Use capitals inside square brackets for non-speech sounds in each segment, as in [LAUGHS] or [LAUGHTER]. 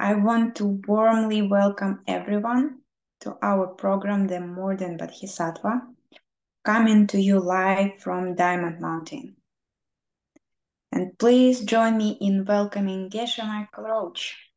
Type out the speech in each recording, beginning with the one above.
I want to warmly welcome everyone to our program, The More Than Bodhisattva, coming to you live from Diamond Mountain. And please join me in welcoming Geshe Michael Roach,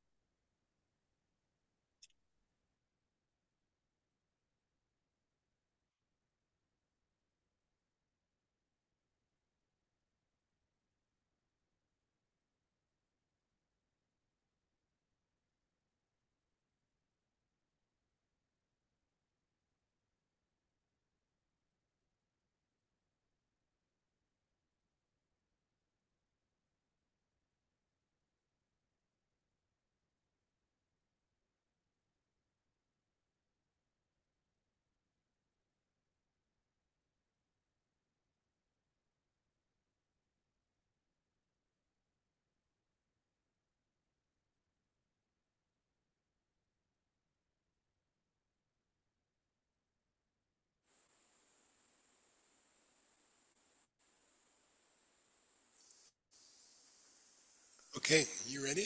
Okay, you ready?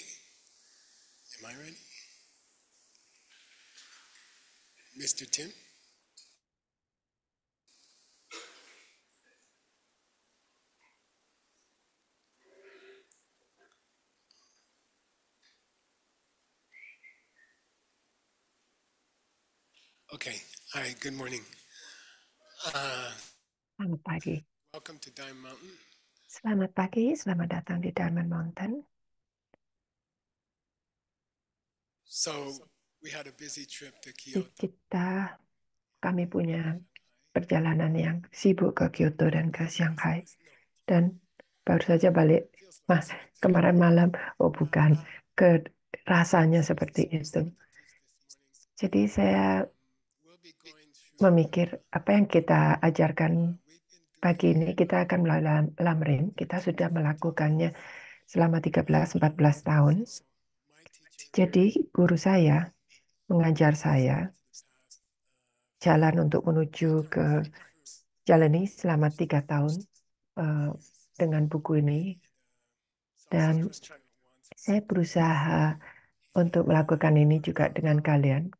Am I ready? Mr. Tim? Okay, all right, good morning. Uh, Selamat pagi. Welcome to Diamond Mountain. Selamat pagi, selamat datang di Diamond Mountain. kita kami punya perjalanan yang sibuk ke Kyoto dan ke Shanghai dan baru saja balik mas kemarin malam oh bukan ke rasanya seperti itu jadi saya memikir apa yang kita ajarkan pagi ini kita akan melalui lamrim kita sudah melakukannya selama 13-14 tahun jadi guru saya mengajar saya jalan untuk menuju ke jalan ini selama tiga tahun uh, dengan buku ini. Dan saya berusaha untuk melakukan ini juga dengan kalian.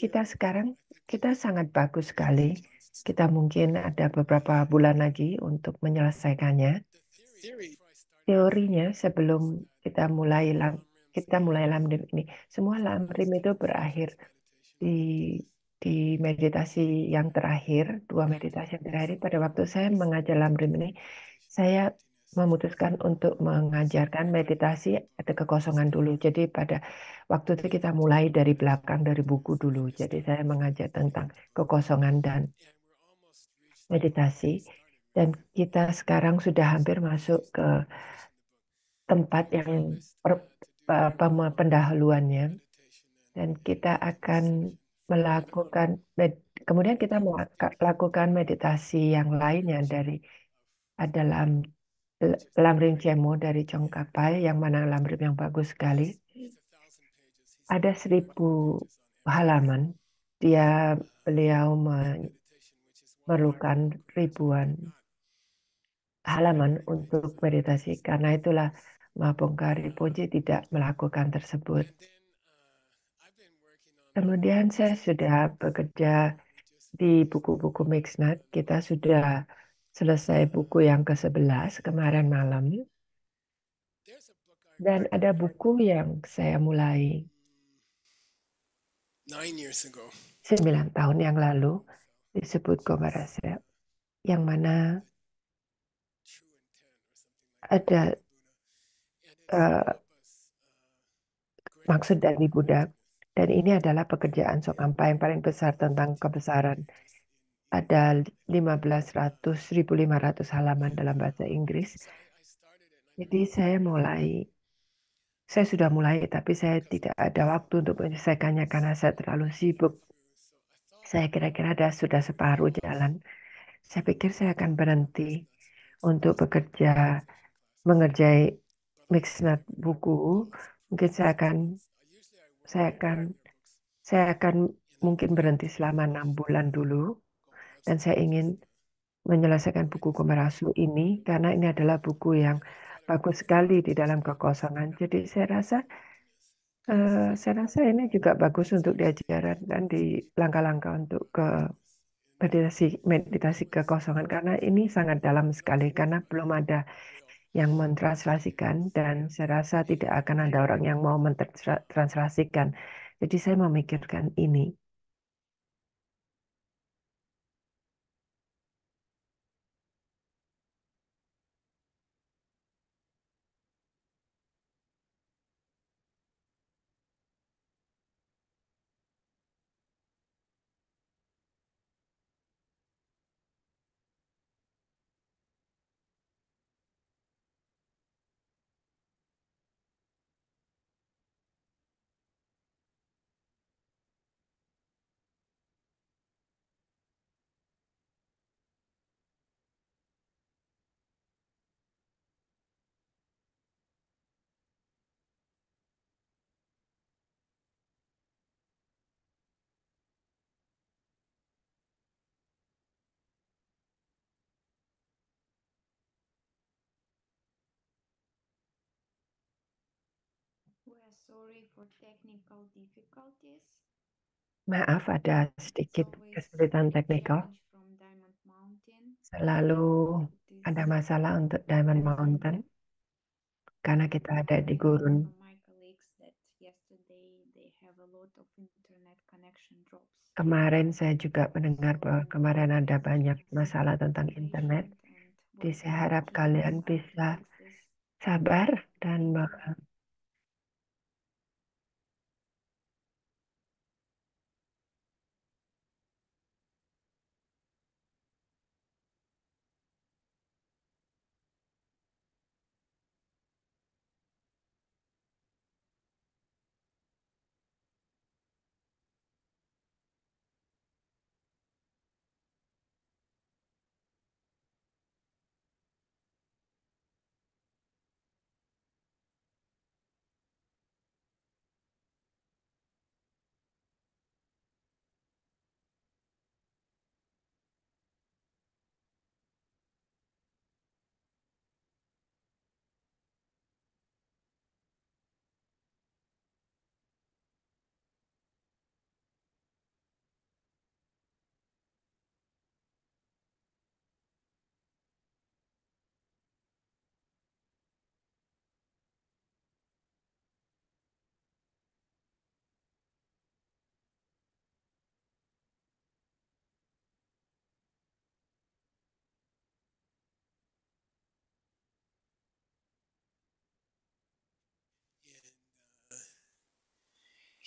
Kita sekarang, kita sangat bagus sekali. Kita mungkin ada beberapa bulan lagi untuk menyelesaikannya. Teorinya sebelum kita mulai kita mulai lamrim ini. Semua lamrim itu berakhir di di meditasi yang terakhir, dua meditasi yang terakhir pada waktu saya mengajar lamrim ini, saya memutuskan untuk mengajarkan meditasi atau kekosongan dulu. Jadi pada waktu itu kita mulai dari belakang dari buku dulu. Jadi saya mengajar tentang kekosongan dan meditasi. Dan kita sekarang sudah hampir masuk ke tempat yang pendahuluannya dan kita akan melakukan kemudian kita melakukan meditasi yang lainnya dari adalah lamrim cemo dari Congkapai yang mana lamrim yang bagus sekali ada seribu halaman dia beliau memerlukan ribuan halaman untuk meditasi karena itulah Mabongkari Puji tidak melakukan tersebut. Kemudian saya sudah bekerja di buku-buku Mixnet. Kita sudah selesai buku yang ke-11 kemarin malam. Dan ada buku yang saya mulai sembilan tahun yang lalu disebut Gomarasep, yang mana ada uh, maksud dari Buddha. Dan ini adalah pekerjaan Sokampa yang paling besar tentang kebesaran. Ada 1500, halaman dalam bahasa Inggris. Jadi saya mulai, saya sudah mulai tapi saya tidak ada waktu untuk menyelesaikannya karena saya terlalu sibuk. Saya kira-kira ada sudah separuh jalan. Saya pikir saya akan berhenti untuk bekerja mengerjai mixnat buku, mungkin saya akan saya akan saya akan mungkin berhenti selama enam bulan dulu dan saya ingin menyelesaikan buku Komerasu ini karena ini adalah buku yang bagus sekali di dalam kekosongan. Jadi saya rasa uh, saya rasa ini juga bagus untuk diajaran dan di langkah-langkah untuk ke meditasi meditasi kekosongan karena ini sangat dalam sekali karena belum ada yang mentranslasikan dan saya rasa tidak akan ada orang yang mau mentranslasikan. Jadi saya memikirkan ini. Sorry for technical difficulties. Maaf ada sedikit kesulitan teknikal. Selalu ada masalah untuk Diamond Mountain karena kita ada di gurun. Kemarin saya juga mendengar bahwa kemarin ada banyak masalah tentang internet. Jadi saya harap kalian bisa sabar dan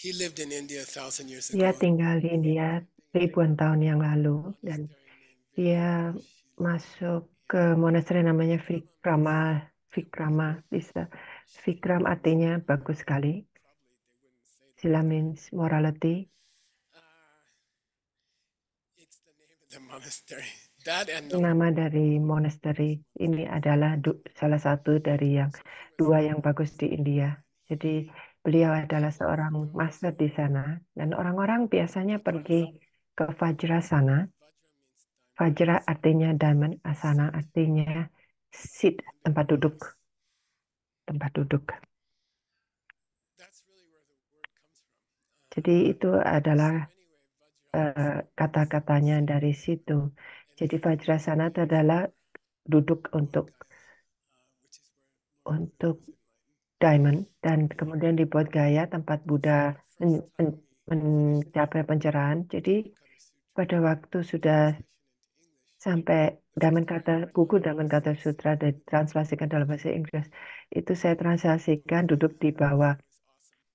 Dia tinggal di India ribuan tahun yang lalu dan dia masuk ke monastery namanya Vikrama. Vikrama, bisa. Vikram artinya bagus sekali. Sila means morality. Nama dari monastery ini adalah salah satu dari yang dua yang bagus di India. Jadi Beliau adalah seorang master di sana dan orang-orang biasanya pergi ke Fajra sana. Fajra artinya diamond, asana artinya seat, tempat duduk. Tempat duduk. Jadi itu adalah uh, kata-katanya dari situ. Jadi Vajrasana sana adalah duduk untuk untuk diamond dan kemudian dibuat gaya tempat Buddha men, men, mencapai pencerahan. Jadi pada waktu sudah sampai Diamond kata buku Diamond kata sutra ditranslasikan dalam bahasa Inggris itu saya translasikan duduk di bawah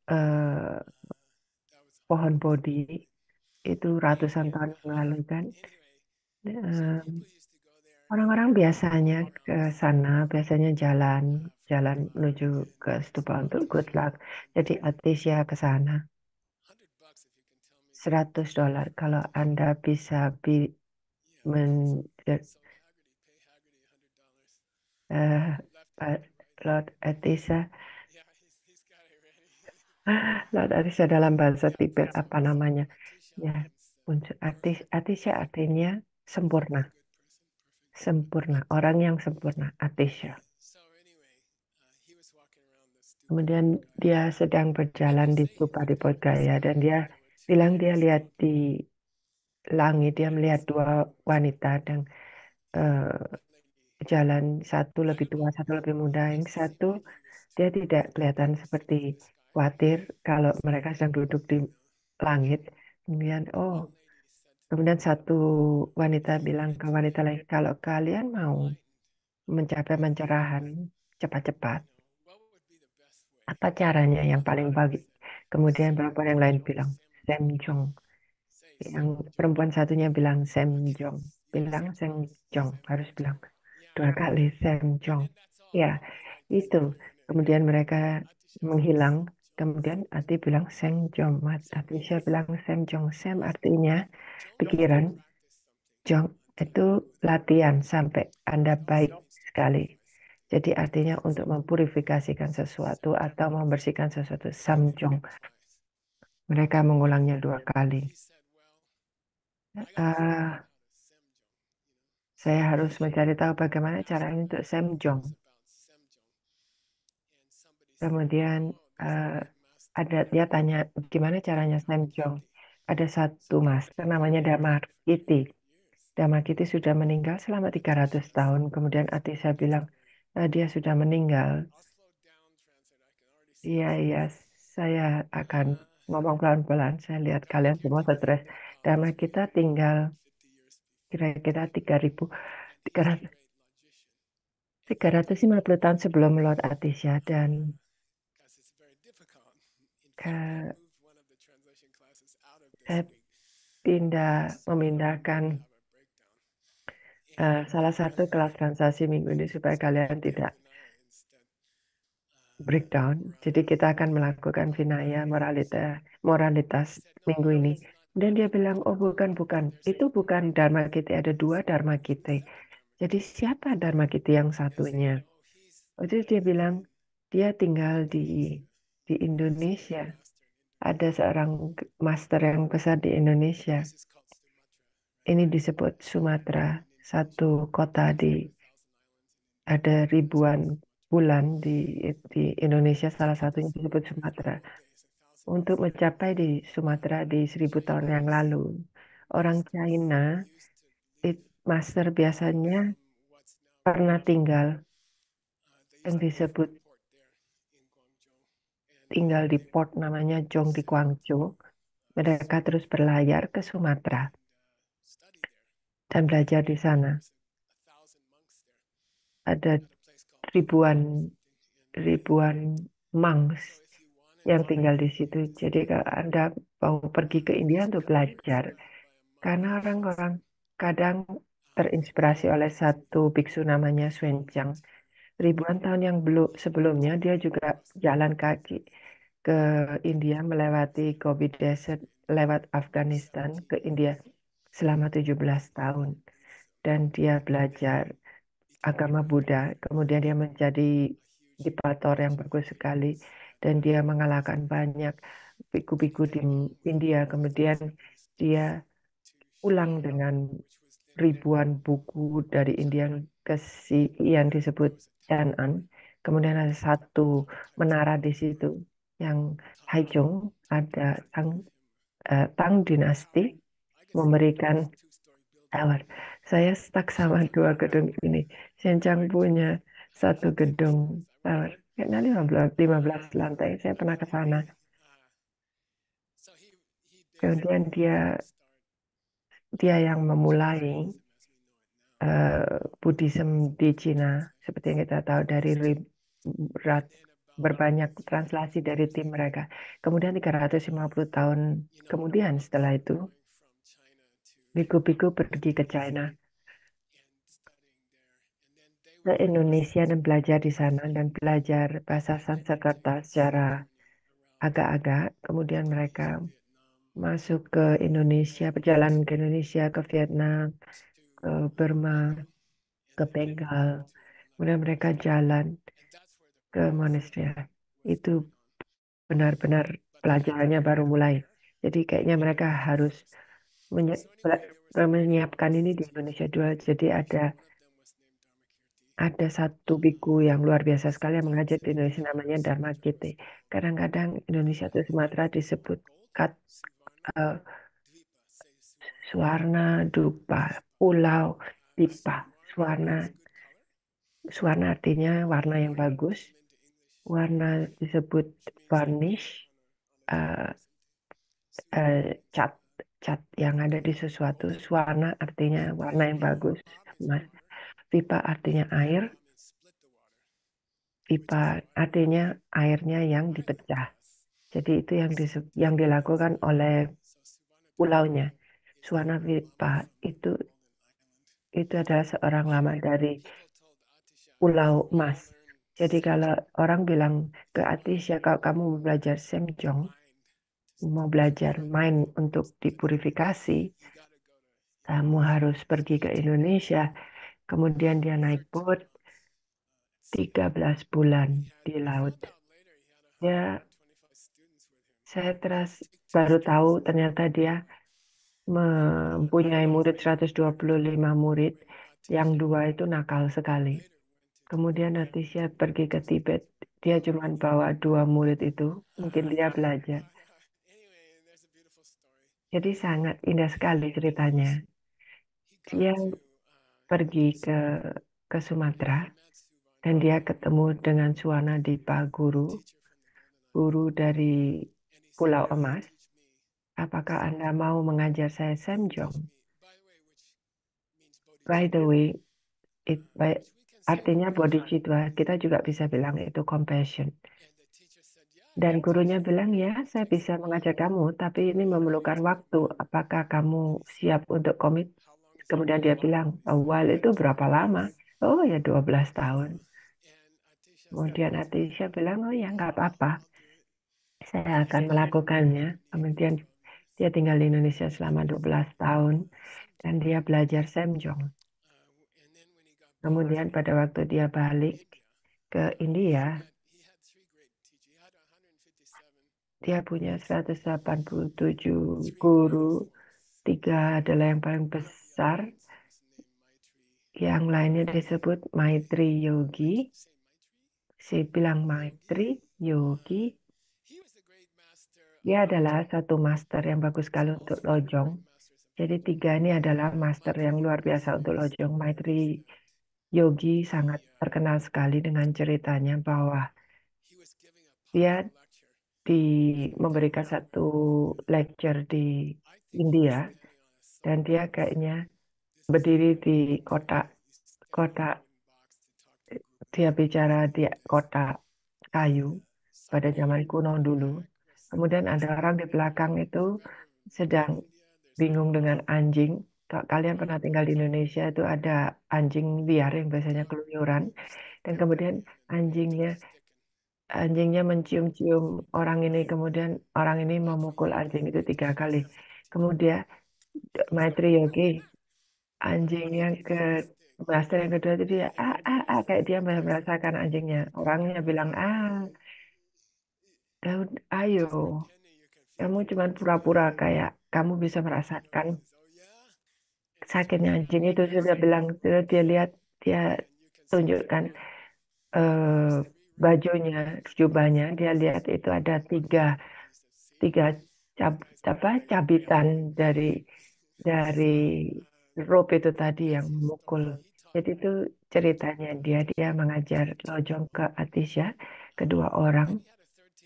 uh, pohon bodhi itu ratusan tahun lalu kan. Um, Orang-orang biasanya ke sana, biasanya jalan, jalan menuju ke stupa untuk good luck. Jadi Atisya ke sana. 100 dolar. Kalau Anda bisa bi men uh, Lord Atisa [LAUGHS] Lord Atisa dalam bahasa Tibet apa namanya? Ya, untuk Atis, Atisya artinya sempurna sempurna, orang yang sempurna, Atisha. Kemudian dia sedang berjalan di Stupa di dan dia bilang dia lihat di langit, dia melihat dua wanita dan uh, jalan satu lebih tua, satu lebih muda. Yang satu dia tidak kelihatan seperti khawatir kalau mereka sedang duduk di langit. Kemudian, oh Kemudian satu wanita bilang ke wanita lain, kalau kalian mau mencapai pencerahan cepat-cepat, apa caranya yang paling bagus? Kemudian perempuan yang lain bilang, Sam Jong. Yang perempuan satunya bilang Sam Jong. Bilang Sam Jong, harus bilang dua kali Sam Jong. Ya, itu. Kemudian mereka menghilang Kemudian arti bilang sem Jong Mat. saya bilang Sem Jong Sem artinya pikiran. Jong itu latihan sampai Anda baik sekali. Jadi artinya untuk mempurifikasikan sesuatu atau membersihkan sesuatu. jong. Mereka mengulangnya dua kali. Uh, saya harus mencari tahu bagaimana caranya untuk Semjong. Kemudian uh, ada dia tanya gimana caranya Samjong. Ada satu master namanya Damakiti. Damakiti sudah meninggal selama 300 tahun. Kemudian saya bilang, nah, dia sudah meninggal. Iya, iya, saya akan ngomong pelan-pelan. Saya lihat kalian semua stres. Dharma kita tinggal kira-kira 3000 350 tahun sebelum Lord Atisha dan eh, pindah memindahkan uh, salah satu kelas transaksi minggu ini supaya kalian tidak breakdown. Jadi kita akan melakukan vinaya moralita, moralitas minggu ini. Dan dia bilang, oh bukan, bukan. Itu bukan Dharma kita Ada dua Dharma kita. Jadi siapa Dharma kita yang satunya? jadi dia bilang, dia tinggal di di Indonesia. Ada seorang master yang besar di Indonesia. Ini disebut Sumatera, satu kota di ada ribuan bulan di, di Indonesia salah satunya disebut Sumatera. Untuk mencapai di Sumatera di seribu tahun yang lalu, orang China it, master biasanya pernah tinggal yang disebut tinggal di port namanya Jong di Guangzhou. Mereka terus berlayar ke Sumatera dan belajar di sana. Ada ribuan ribuan monks yang tinggal di situ. Jadi kalau Anda mau pergi ke India untuk belajar, karena orang-orang kadang terinspirasi oleh satu biksu namanya Swenjang Ribuan tahun yang sebelumnya dia juga jalan kaki ke India melewati COVID Desert lewat Afghanistan ke India selama 17 tahun dan dia belajar agama Buddha kemudian dia menjadi dipator yang bagus sekali dan dia mengalahkan banyak piku-piku di India kemudian dia pulang dengan ribuan buku dari India ke si yang disebut Yan'an kemudian ada satu menara di situ yang Haijong ada Tang uh, Tang dinasti memberikan award. Saya stuck sama dua gedung ini. Xinjiang punya satu gedung tower. Kayaknya 15, 15 lantai. Saya pernah ke sana. Kemudian dia dia yang memulai uh, Buddhism di Cina seperti yang kita tahu dari rat, berbanyak translasi dari tim mereka. Kemudian 350 tahun kemudian setelah itu, Biku-biku pergi ke China, ke Indonesia dan belajar di sana dan belajar bahasa Sanskerta secara agak-agak. Kemudian mereka masuk ke Indonesia, perjalanan ke Indonesia, ke Vietnam, ke Burma, ke Bengal. Kemudian mereka jalan ke monastery ya. itu benar-benar pelajarannya baru mulai. Jadi kayaknya mereka harus menyiapkan ini di Indonesia dua. Jadi ada ada satu biku yang luar biasa sekali yang mengajar di Indonesia namanya Dharma Kiti. Kadang-kadang Indonesia atau Sumatera disebut kat uh, Suwarna Dupa, Pulau Dipa, Suwarna. Suwarna artinya warna yang bagus, warna disebut varnish uh, uh, cat cat yang ada di sesuatu warna artinya warna yang bagus mas pipa artinya air pipa artinya airnya yang dipecah jadi itu yang yang dilakukan oleh pulaunya Suwana Vipa itu itu adalah seorang lama dari Pulau emas jadi kalau orang bilang ke Atis ya kalau kamu mau belajar semjong, mau belajar main untuk dipurifikasi, kamu harus pergi ke Indonesia. Kemudian dia naik boat 13 bulan di laut. Ya, saya teras baru tahu ternyata dia mempunyai murid 125 murid, yang dua itu nakal sekali Kemudian Leticia pergi ke Tibet. Dia cuma bawa dua murid itu. Mungkin dia belajar. Jadi sangat indah sekali ceritanya. Dia pergi ke ke Sumatera dan dia ketemu dengan Suwana Dipa Guru, guru dari Pulau Emas. Apakah Anda mau mengajar saya Semjong? By the way, it by, Artinya body kita juga bisa bilang itu compassion. Dan gurunya bilang, ya saya bisa mengajar kamu, tapi ini memerlukan waktu. Apakah kamu siap untuk komit? Kemudian dia bilang, awal oh, itu berapa lama? Oh ya 12 tahun. Kemudian Atisha bilang, oh ya nggak apa-apa. Saya akan melakukannya. Kemudian dia tinggal di Indonesia selama 12 tahun. Dan dia belajar Semjong Kemudian pada waktu dia balik ke India, dia punya 187 guru, tiga adalah yang paling besar, yang lainnya disebut Maitri Yogi. Si bilang Maitri Yogi, dia adalah satu master yang bagus sekali untuk lojong. Jadi tiga ini adalah master yang luar biasa untuk lojong. Maitri Yogi sangat terkenal sekali dengan ceritanya bahwa dia di memberikan satu lecture di India dan dia kayaknya berdiri di kota kota dia bicara di kota kayu pada zaman kuno dulu. Kemudian ada orang di belakang itu sedang bingung dengan anjing kalian pernah tinggal di Indonesia itu ada anjing liar yang biasanya keluyuran dan kemudian anjingnya anjingnya mencium-cium orang ini kemudian orang ini memukul anjing itu tiga kali kemudian Maitri Yogi anjing yang ke master yang kedua itu dia ah, ah, ah kayak dia merasakan anjingnya orangnya bilang ah Daud ayo kamu cuma pura-pura kayak kamu bisa merasakan sakitnya anjing itu sudah bilang sudah dia lihat dia tunjukkan uh, bajunya jubahnya dia lihat itu ada tiga tiga cab, apa cabitan dari dari rope itu tadi yang memukul jadi itu ceritanya dia dia mengajar lojong ke Atisha kedua orang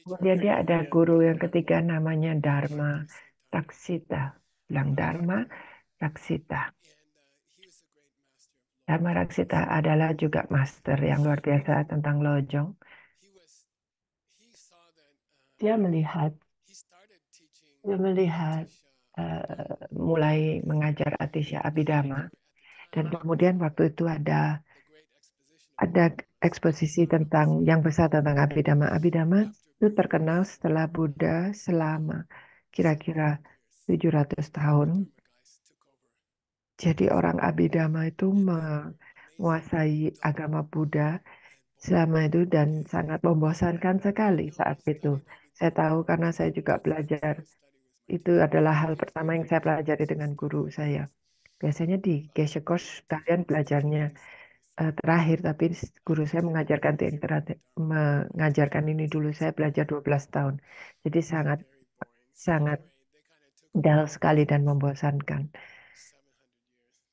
kemudian dia ada guru yang ketiga namanya Dharma Taksita bilang Dharma Raksita. Dharma Raksita adalah juga master yang luar biasa tentang lojong. Dia melihat, dia melihat uh, mulai mengajar Atisha Abidama, dan kemudian waktu itu ada ada eksposisi tentang yang besar tentang Abidama. Abidama itu terkenal setelah Buddha selama kira-kira 700 tahun jadi orang Abhidhamma itu menguasai agama Buddha selama itu dan sangat membosankan sekali saat itu. Saya tahu karena saya juga belajar. Itu adalah hal pertama yang saya pelajari dengan guru saya. Biasanya di Geshe Course kalian belajarnya eh, terakhir, tapi guru saya mengajarkan mengajarkan ini dulu. Saya belajar 12 tahun. Jadi sangat sangat dal sekali dan membosankan.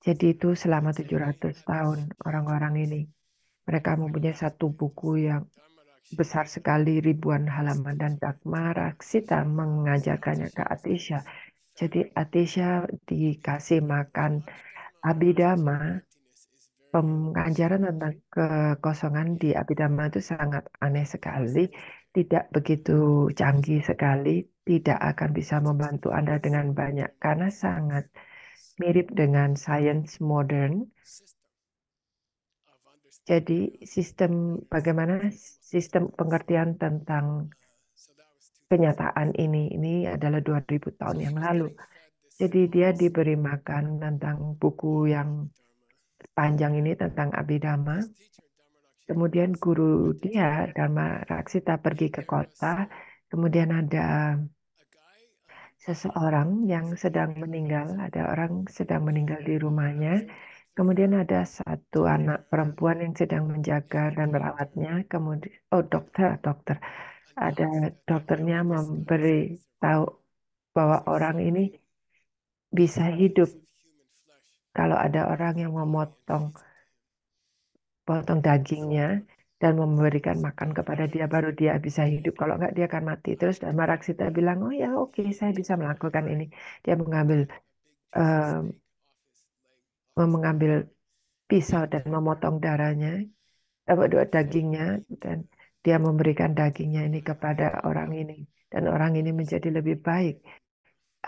Jadi itu selama 700 tahun orang-orang ini. Mereka mempunyai satu buku yang besar sekali ribuan halaman dan Dagma Raksita mengajarkannya ke Atisha. Jadi Atisha dikasih makan Abidama. Pengajaran tentang kekosongan di Abidama itu sangat aneh sekali, tidak begitu canggih sekali, tidak akan bisa membantu Anda dengan banyak karena sangat mirip dengan science modern. Jadi sistem bagaimana sistem pengertian tentang kenyataan ini ini adalah 2000 tahun yang lalu. Jadi dia diberi makan tentang buku yang panjang ini tentang Abhidhamma. Kemudian guru dia Dharma Raksita pergi ke kota, kemudian ada seseorang yang sedang meninggal, ada orang sedang meninggal di rumahnya, kemudian ada satu anak perempuan yang sedang menjaga dan merawatnya, kemudian oh dokter, dokter, ada dokternya memberi tahu bahwa orang ini bisa hidup kalau ada orang yang memotong potong dagingnya dan memberikan makan kepada dia baru dia bisa hidup kalau enggak dia akan mati terus dan Raksita bilang oh ya oke okay, saya bisa melakukan ini dia mengambil uh, mengambil pisau dan memotong darahnya eh, dapat dua dagingnya dan dia memberikan dagingnya ini kepada orang ini dan orang ini menjadi lebih baik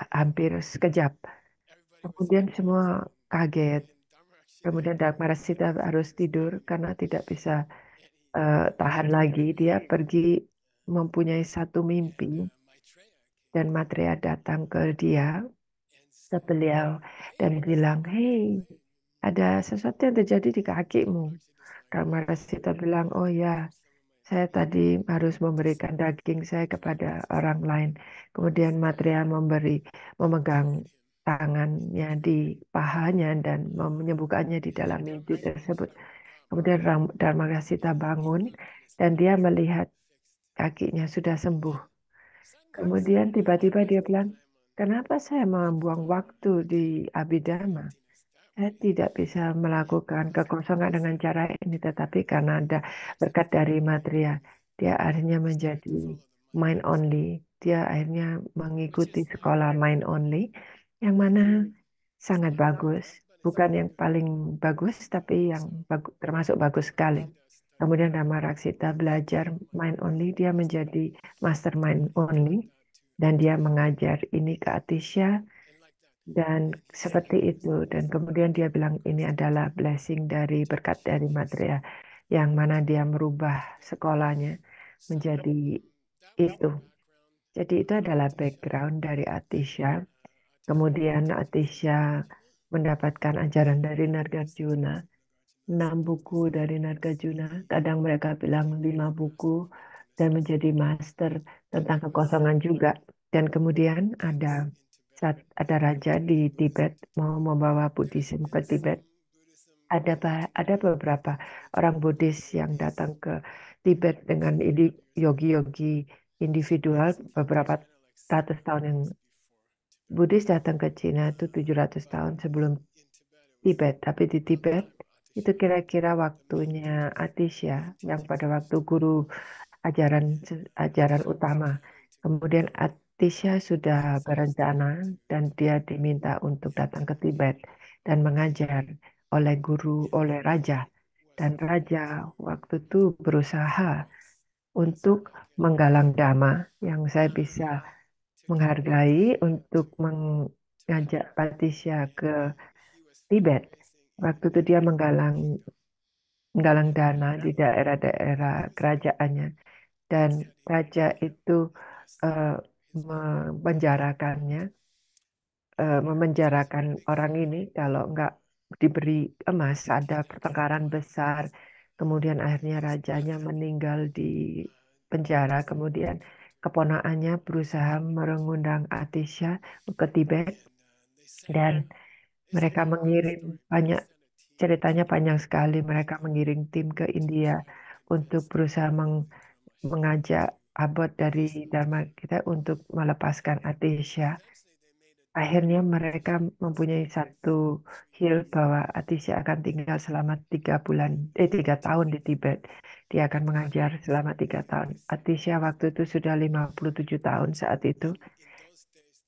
hampir sekejap kemudian semua kaget kemudian Dharma Rasita harus tidur karena tidak bisa uh, tahan lagi, dia pergi mempunyai satu mimpi dan Matria datang ke dia sebeliau dan bilang, "Hei, ada sesuatu yang terjadi di kakimu." Kamarasita bilang, "Oh ya, saya tadi harus memberikan daging saya kepada orang lain." Kemudian Matria memberi memegang tangannya di pahanya dan menyembuhkannya di dalam mimpi tersebut. Kemudian Dharmagasita bangun dan dia melihat kakinya sudah sembuh. Kemudian tiba-tiba dia bilang, kenapa saya membuang waktu di Abhidharma? Saya tidak bisa melakukan kekosongan dengan cara ini, tetapi karena ada berkat dari material, dia akhirnya menjadi mind only. Dia akhirnya mengikuti sekolah mind only, yang mana sangat bagus bukan yang paling bagus, tapi yang bagu, termasuk bagus sekali. Kemudian Rama Raksita belajar mind only, dia menjadi master mind only, dan dia mengajar ini ke Atisha, dan seperti itu. Dan kemudian dia bilang ini adalah blessing dari berkat dari Madria, yang mana dia merubah sekolahnya menjadi itu. Jadi itu adalah background dari Atisha. Kemudian Atisha mendapatkan ajaran dari Nargarjuna, enam buku dari Nargarjuna, kadang mereka bilang lima buku, dan menjadi master tentang kekosongan juga. Dan kemudian ada saat ada raja di Tibet mau membawa Buddhism ke Tibet. Ada ada beberapa orang Buddhis yang datang ke Tibet dengan yogi-yogi individual beberapa ratus tahun yang Buddhis datang ke Cina itu 700 tahun sebelum Tibet. Tapi di Tibet itu kira-kira waktunya Atisha ya, yang pada waktu guru ajaran ajaran utama. Kemudian Atisha ya sudah berencana dan dia diminta untuk datang ke Tibet dan mengajar oleh guru, oleh raja. Dan raja waktu itu berusaha untuk menggalang dama yang saya bisa menghargai untuk mengajak Patricia ke Tibet. Waktu itu dia menggalang menggalang dana di daerah-daerah kerajaannya dan raja itu uh, memenjarakannya, uh, memenjarakan orang ini kalau nggak diberi emas, ada pertengkaran besar, kemudian akhirnya rajanya meninggal di penjara, kemudian keponaannya berusaha mengundang Atisha ke Tibet dan mereka mengirim banyak ceritanya panjang sekali mereka mengirim tim ke India untuk berusaha meng, mengajak abot dari Dharma kita untuk melepaskan Atisha. Akhirnya mereka mempunyai satu hil bahwa Atisha akan tinggal selama tiga bulan, eh tiga tahun di Tibet. Dia akan mengajar selama tiga tahun. Atisha waktu itu sudah 57 tahun saat itu.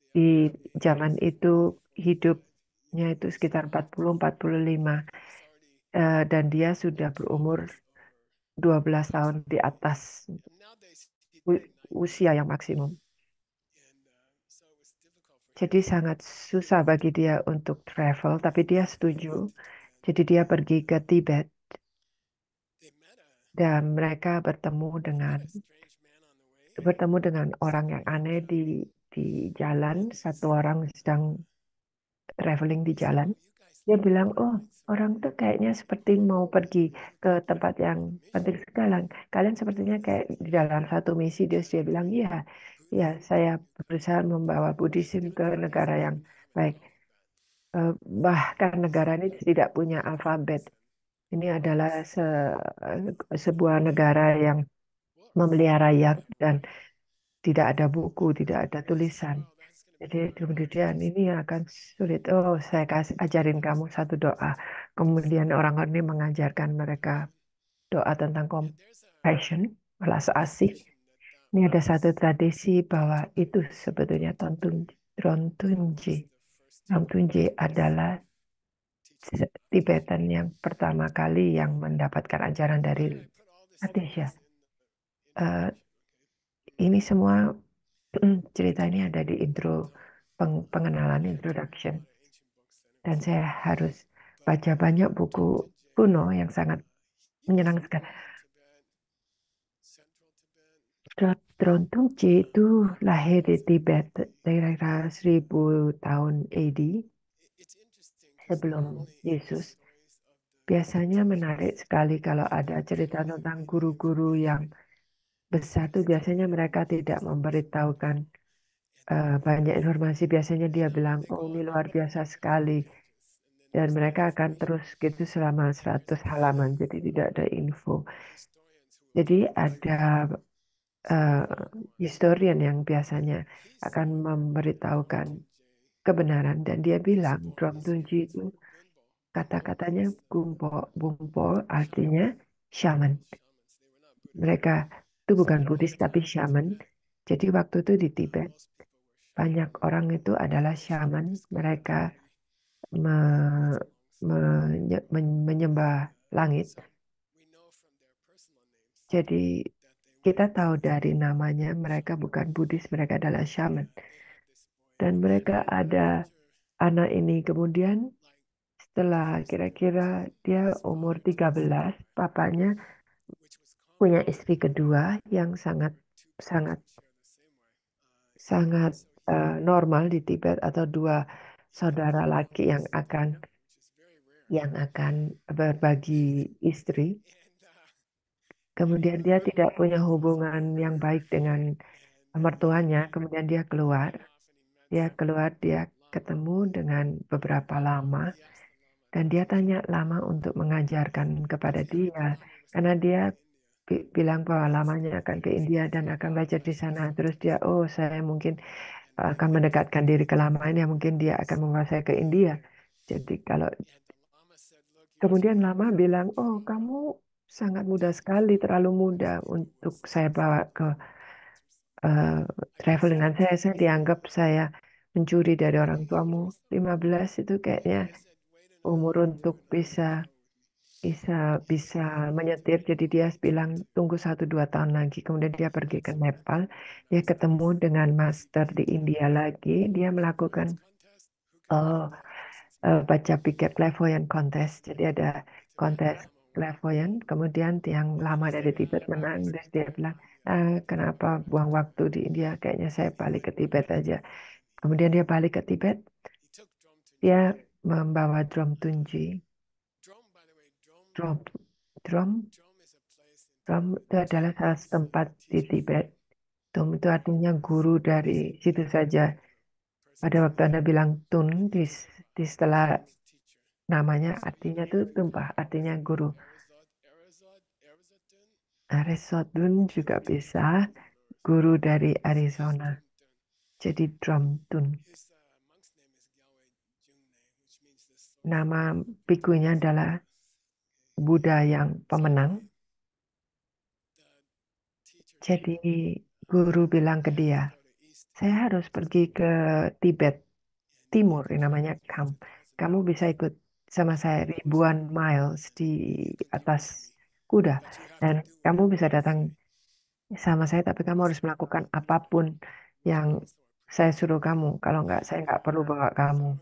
Di zaman itu hidupnya itu sekitar 40-45. Eh, dan dia sudah berumur 12 tahun di atas usia yang maksimum. Jadi sangat susah bagi dia untuk travel, tapi dia setuju. Jadi dia pergi ke Tibet dan mereka bertemu dengan bertemu dengan orang yang aneh di di jalan satu orang sedang traveling di jalan dia bilang oh orang tuh kayaknya seperti mau pergi ke tempat yang penting sekali kalian sepertinya kayak di dalam satu misi dia dia bilang iya ya saya berusaha membawa Buddhism ke negara yang baik eh, bahkan negara ini tidak punya alfabet ini adalah se sebuah negara yang memelihara yak dan tidak ada buku, tidak ada tulisan. Jadi kemudian ini akan sulit. Oh, saya kasih, ajarin kamu satu doa. Kemudian orang-orang ini mengajarkan mereka doa tentang compassion, belas asih. Ini ada satu tradisi bahwa itu sebetulnya tontunji. Rontunji. Rontunji adalah Tibetan yang pertama kali yang mendapatkan ajaran dari Atisha. Uh, eh, ini semua mm, cerita ini ada di intro peng, pengenalan introduction. Dan saya harus baca banyak buku kuno yang sangat menyenangkan. C itu lahir di Tibet daerah kira seribu tahun AD sebelum Yesus. Biasanya menarik sekali kalau ada cerita tentang guru-guru yang besar itu biasanya mereka tidak memberitahukan uh, banyak informasi. Biasanya dia bilang, oh ini luar biasa sekali. Dan mereka akan terus gitu selama 100 halaman, jadi tidak ada info. Jadi ada uh, historian yang biasanya akan memberitahukan kebenaran dan dia bilang drum tujuh itu kata-katanya gumpo bumpol artinya shaman mereka itu bukan Buddhis tapi shaman jadi waktu itu di Tibet banyak orang itu adalah shaman mereka me, me, menyembah langit jadi kita tahu dari namanya mereka bukan Buddhis mereka adalah shaman dan mereka ada anak ini. Kemudian setelah kira-kira dia umur 13, papanya punya istri kedua yang sangat sangat sangat uh, normal di Tibet atau dua saudara laki yang akan yang akan berbagi istri. Kemudian dia tidak punya hubungan yang baik dengan mertuanya, kemudian dia keluar dia keluar, dia ketemu dengan beberapa lama, dan dia tanya lama untuk mengajarkan kepada dia, karena dia bilang bahwa lamanya akan ke India dan akan belajar di sana. Terus dia, oh saya mungkin eh, akan mendekatkan diri ke lama ini, ya mungkin dia akan membawa saya ke India. Jadi kalau kemudian lama bilang, oh kamu sangat muda sekali, terlalu muda untuk saya bawa ke uh, travel dengan saya. Saya dianggap saya mencuri dari orang tuamu 15 itu kayaknya umur untuk bisa bisa bisa menyetir jadi dia bilang tunggu satu dua tahun lagi kemudian dia pergi ke Nepal dia ketemu dengan master di India lagi dia melakukan oh uh, baca pikir clairvoyant contest jadi ada kontes clairvoyant kemudian yang lama dari Tibet menang dan dia bilang ah, kenapa buang waktu di India kayaknya saya balik ke Tibet aja Kemudian dia balik ke Tibet. Dia membawa drum tunji. Drum, drum, drum itu adalah salah satu tempat di Tibet. Drum itu artinya guru dari situ saja. Pada waktu Anda bilang tun, di, di setelah namanya artinya itu tumpah, artinya guru. Arizona juga bisa, guru dari Arizona jadi drum tun. Nama bikunya adalah Buddha yang pemenang. Jadi guru bilang ke dia, saya harus pergi ke Tibet Timur, yang namanya Kam. Kamu bisa ikut sama saya ribuan miles di atas kuda. Dan kamu bisa datang sama saya, tapi kamu harus melakukan apapun yang saya suruh kamu. Kalau enggak, saya enggak perlu bawa kamu.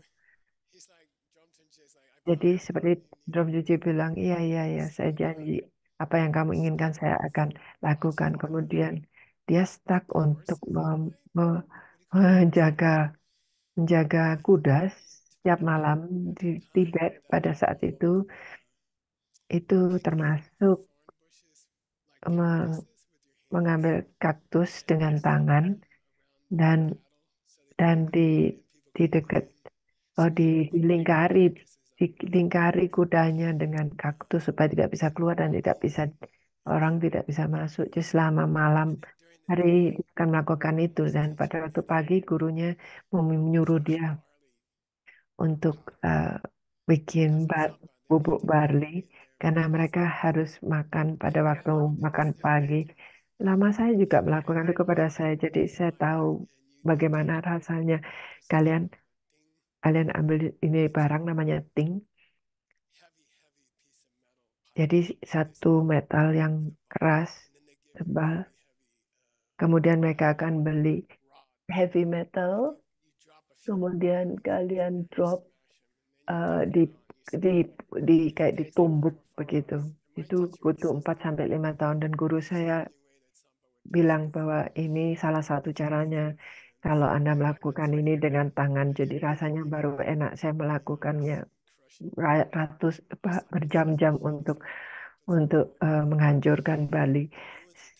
Jadi seperti Drom Juji bilang, iya, iya, iya, saya janji apa yang kamu inginkan saya akan lakukan. Kemudian dia stuck untuk menjaga menjaga kuda setiap malam di Tibet pada saat itu. Itu termasuk mengambil kaktus dengan tangan dan dan di di dekat oh di lingkari lingkari kudanya dengan kaktus supaya tidak bisa keluar dan tidak bisa orang tidak bisa masuk. Jadi selama malam hari akan melakukan itu dan pada waktu pagi gurunya menyuruh dia untuk uh, bikin bar, bubuk barley karena mereka harus makan pada waktu makan pagi. Lama saya juga melakukan itu kepada saya, jadi saya tahu bagaimana rasanya kalian kalian ambil ini barang namanya ting. Jadi satu metal yang keras, tebal. Kemudian mereka akan beli heavy metal. Kemudian kalian drop uh, di di di kayak ditumbuk begitu. Itu butuh 4 sampai lima tahun dan guru saya bilang bahwa ini salah satu caranya kalau Anda melakukan ini dengan tangan, jadi rasanya baru enak saya melakukannya ratus berjam-jam untuk untuk uh, menghancurkan Bali.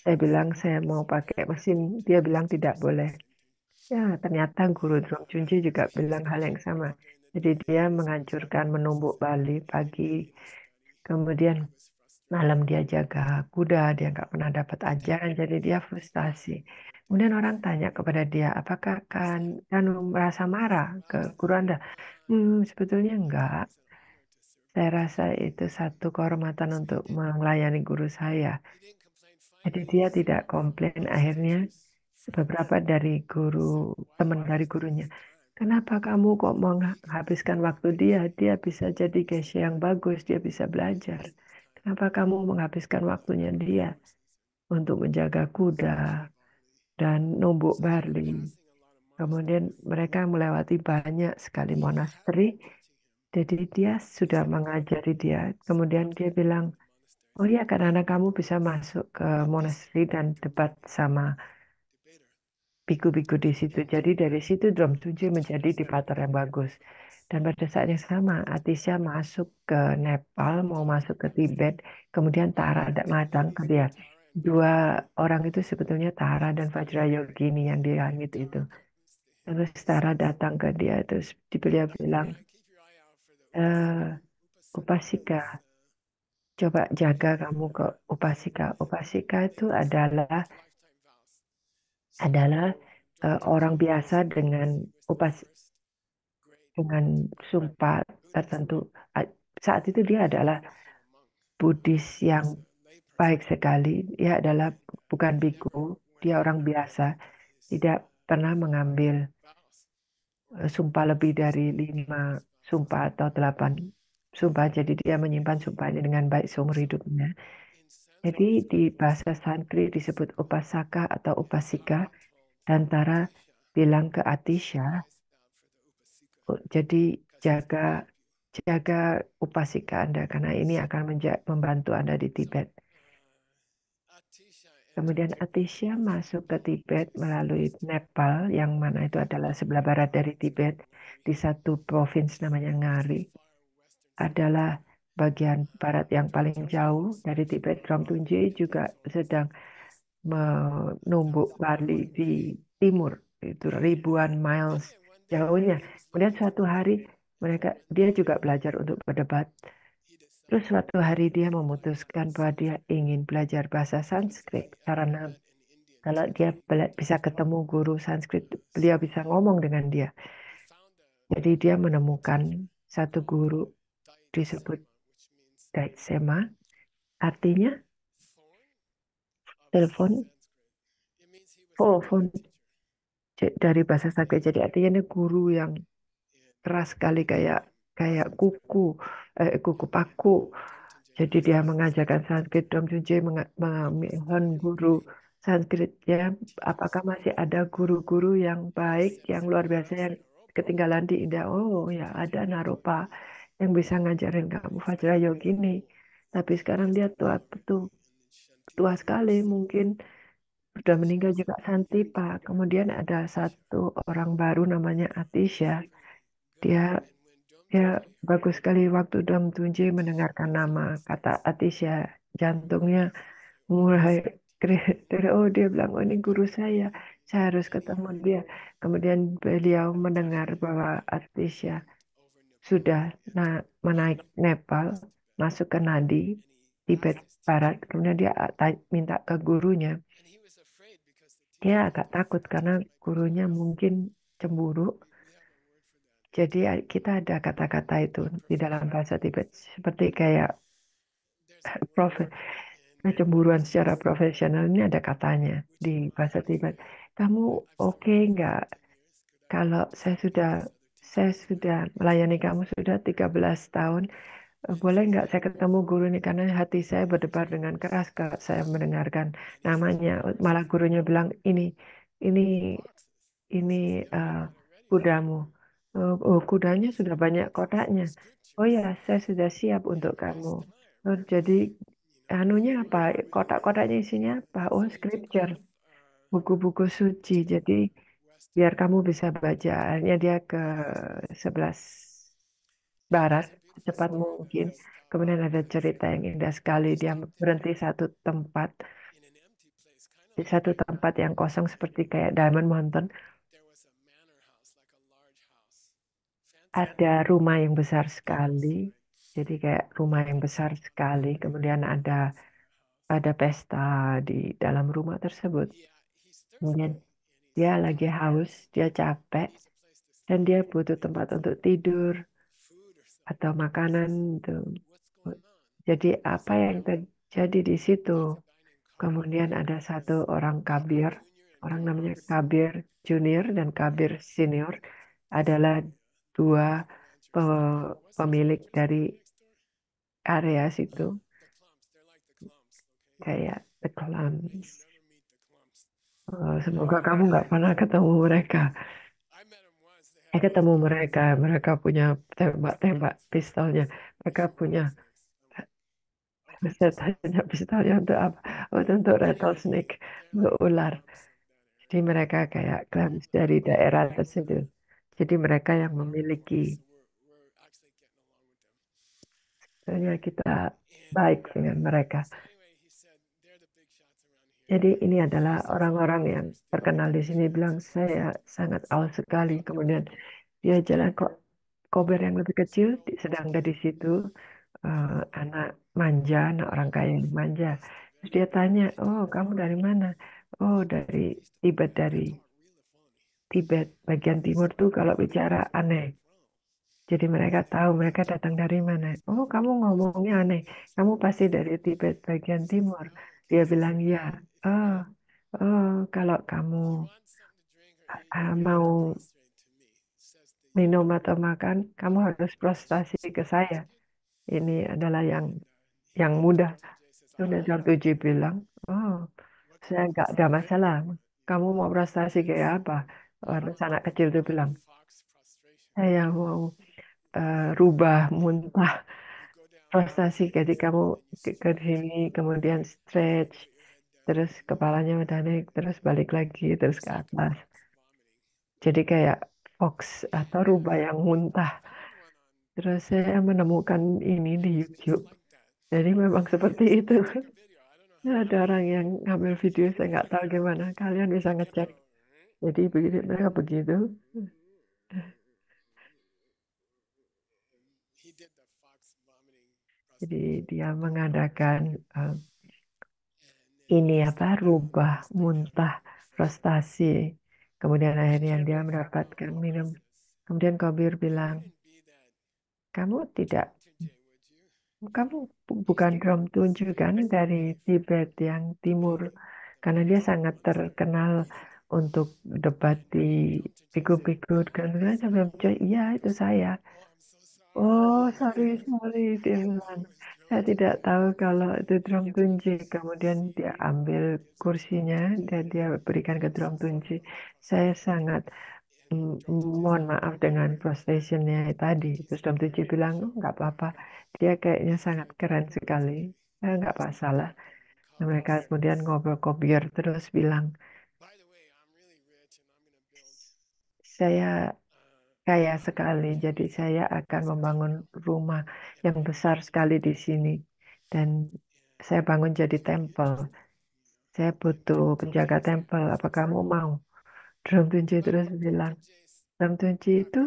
Saya bilang saya mau pakai mesin, dia bilang tidak boleh. Ya, ternyata guru Drong Junji juga bilang hal yang sama. Jadi dia menghancurkan menumbuk Bali pagi, kemudian malam dia jaga kuda, dia nggak pernah dapat ajaran, jadi dia frustasi. Kemudian orang tanya kepada dia, apakah kan dan merasa marah ke guru Anda? Hmm, sebetulnya enggak. Saya rasa itu satu kehormatan untuk melayani guru saya. Jadi dia tidak komplain akhirnya beberapa dari guru teman dari gurunya. Kenapa kamu kok menghabiskan waktu dia? Dia bisa jadi guys yang bagus, dia bisa belajar. Kenapa kamu menghabiskan waktunya dia untuk menjaga kuda dan numbuk barley? Kemudian mereka melewati banyak sekali monasteri. Jadi dia sudah mengajari dia. Kemudian dia bilang, oh ya karena kamu bisa masuk ke monasteri dan debat sama biku-biku di situ. Jadi dari situ Drum tujuh menjadi debater yang bagus. Dan pada saat yang sama, Atisya masuk ke Nepal, mau masuk ke Tibet, kemudian Tara tidak matang ke dia. Dua orang itu sebetulnya Tara dan Vajrayogini yang di langit itu. Terus Tara datang ke dia, terus beliau bilang, e, Upasika, coba jaga kamu ke Upasika. Upasika itu adalah adalah uh, orang biasa dengan upas dengan sumpah tertentu. Saat itu dia adalah Buddhis yang baik sekali. Dia adalah bukan biku, dia orang biasa, tidak pernah mengambil eh, sumpah lebih dari lima sumpah atau delapan sumpah. Jadi dia menyimpan sumpah ini dengan baik seumur hidupnya. Jadi di bahasa Sanskrit disebut upasaka atau upasika. Dantara bilang ke Atisha, Oh, jadi jaga jaga upasika Anda karena ini akan membantu Anda di Tibet. Kemudian Atisha masuk ke Tibet melalui Nepal yang mana itu adalah sebelah barat dari Tibet di satu provinsi namanya Ngari. Adalah bagian barat yang paling jauh dari Tibet. Tunji juga sedang menumbuk barley di timur itu ribuan miles jauhnya. Kemudian suatu hari mereka dia juga belajar untuk berdebat. Terus suatu hari dia memutuskan bahwa dia ingin belajar bahasa Sanskrit karena kalau dia bisa ketemu guru Sanskrit, beliau bisa ngomong dengan dia. Jadi dia menemukan satu guru disebut Daitsema, artinya telepon, telepon oh, dari bahasa Sanskerta jadi artinya ini guru yang keras sekali kayak kayak kuku eh, kuku paku jadi dia mengajarkan Sanskrit Dong Junji mengambil guru Sanskrit ya. apakah masih ada guru-guru yang baik yang luar biasa yang ketinggalan di India oh ya ada Naropa yang bisa ngajarin kamu Fajra Yogini tapi sekarang dia tua betul, tua sekali mungkin sudah meninggal juga Santi Pak. Kemudian ada satu orang baru namanya Atisha. Ya. Dia ya bagus sekali waktu dalam Tunji mendengarkan nama kata Atisha ya. jantungnya mulai kreatif. oh dia bilang oh ini guru saya saya harus ketemu dia kemudian beliau mendengar bahwa Atisha ya, sudah na menaik Nepal masuk ke Nadi Tibet Barat kemudian dia minta ke gurunya dia agak takut karena gurunya mungkin cemburu. Jadi kita ada kata-kata itu di dalam bahasa Tibet seperti kayak [LAUGHS] prof cemburuan secara profesional ini ada katanya di bahasa Tibet. Kamu oke okay nggak? Kalau saya sudah saya sudah melayani kamu sudah 13 tahun, boleh nggak saya ketemu guru ini karena hati saya berdebar dengan keras kalau saya mendengarkan namanya malah gurunya bilang ini ini ini uh, kudamu oh, oh kudanya sudah banyak kotaknya oh ya saya sudah siap untuk kamu oh, jadi anunya apa kotak-kotaknya isinya apa oh scripture buku-buku suci jadi biar kamu bisa baca akhirnya dia ke sebelas barat secepat mungkin. Kemudian ada cerita yang indah sekali, dia berhenti satu tempat, di satu tempat yang kosong seperti kayak Diamond Mountain. Ada rumah yang besar sekali, jadi kayak rumah yang besar sekali. Kemudian ada ada pesta di dalam rumah tersebut. Kemudian dia lagi haus, dia capek, dan dia butuh tempat untuk tidur atau makanan itu. Jadi apa yang terjadi di situ? Kemudian ada satu orang kabir, orang namanya kabir junior dan kabir senior adalah dua pemilik dari area situ. Kayak the clumps. Eh, semoga kamu nggak pernah ketemu mereka saya eh, ketemu mereka mereka punya tembak-tembak pistolnya mereka punya eh, saya tanya pistolnya untuk apa oh, untuk rattlesnake untuk ular jadi mereka kayak clans dari daerah tersebut jadi mereka yang memiliki sebenarnya kita baik dengan mereka jadi ini adalah orang-orang yang terkenal di sini bilang saya sangat awal sekali. Kemudian dia jalan kok kober yang lebih kecil, sedang ada di situ uh, anak manja, anak orang kaya yang manja. Terus dia tanya, oh kamu dari mana? Oh dari Tibet dari Tibet bagian timur tuh kalau bicara aneh. Jadi mereka tahu mereka datang dari mana. Oh kamu ngomongnya aneh, kamu pasti dari Tibet bagian timur. Dia bilang ya Oh, oh, kalau kamu uh, mau minum atau makan, kamu harus prestasi ke saya. Ini adalah yang yang mudah. Sudah tujuh bilang, oh, saya nggak ada masalah. Kamu mau prestasi kayak apa? Warna anak kecil itu bilang, saya mau uh, rubah muntah prestasi. Jadi kamu ke, ke sini, kemudian stretch, terus kepalanya udah naik, terus balik lagi, terus ke atas. Jadi kayak fox atau rubah yang muntah. Terus saya menemukan ini di YouTube. Jadi memang seperti itu. Nah, [LAUGHS] ada orang yang ngambil video, saya nggak tahu gimana. Kalian bisa ngecek. Jadi begitu mereka begitu. Jadi dia mengadakan uh, ini apa rubah muntah frustasi kemudian akhirnya dia mendapatkan minum kemudian Kabir bilang kamu tidak kamu bukan Rom Tunju kan dari Tibet yang timur karena dia sangat terkenal untuk debat di pikuk-pikuk. kan saya bilang iya itu saya Oh, sorry, sorry, Timan. Saya tidak tahu kalau itu drum tunji. Kemudian dia ambil kursinya dan dia berikan ke drum tunji. Saya sangat mm, mohon maaf dengan prostrationnya tadi. Terus drum Tunji bilang, oh, nggak apa-apa. Dia kayaknya sangat keren sekali. Eh, nggak masalah. mereka kemudian ngobrol kopior terus bilang, saya kaya sekali. Jadi saya akan membangun rumah yang besar sekali di sini. Dan saya bangun jadi tempel. Saya butuh penjaga tempel. Apa kamu mau? Drum Tunji terus bilang, Drum Tunji itu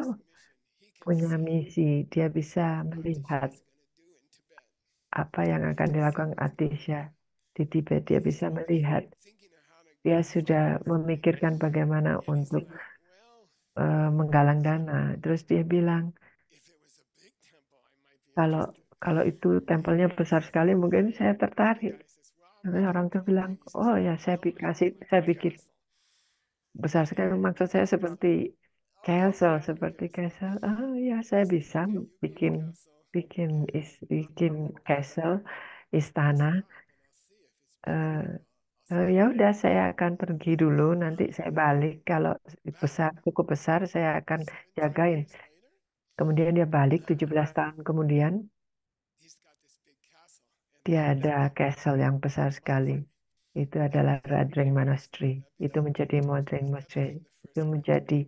punya misi. Dia bisa melihat apa yang akan dilakukan Atisha di Tibet. Dia bisa melihat. Dia sudah memikirkan bagaimana untuk Eh, menggalang dana. Terus dia bilang, kalau kalau itu tempelnya besar sekali, mungkin saya tertarik. Terus orang itu bilang, oh ya saya kasih, saya bikin besar sekali. Maksud saya seperti castle, seperti castle. Oh ya saya bisa bikin bikin is, bikin castle istana. Uh, Eh, ya udah, saya akan pergi dulu. Nanti saya balik. Kalau besar, cukup besar, saya akan jagain. Kemudian dia balik 17 tahun kemudian. Dia ada castle yang besar sekali. Itu adalah Radring Monastery. Itu menjadi Radring Monastery. Itu menjadi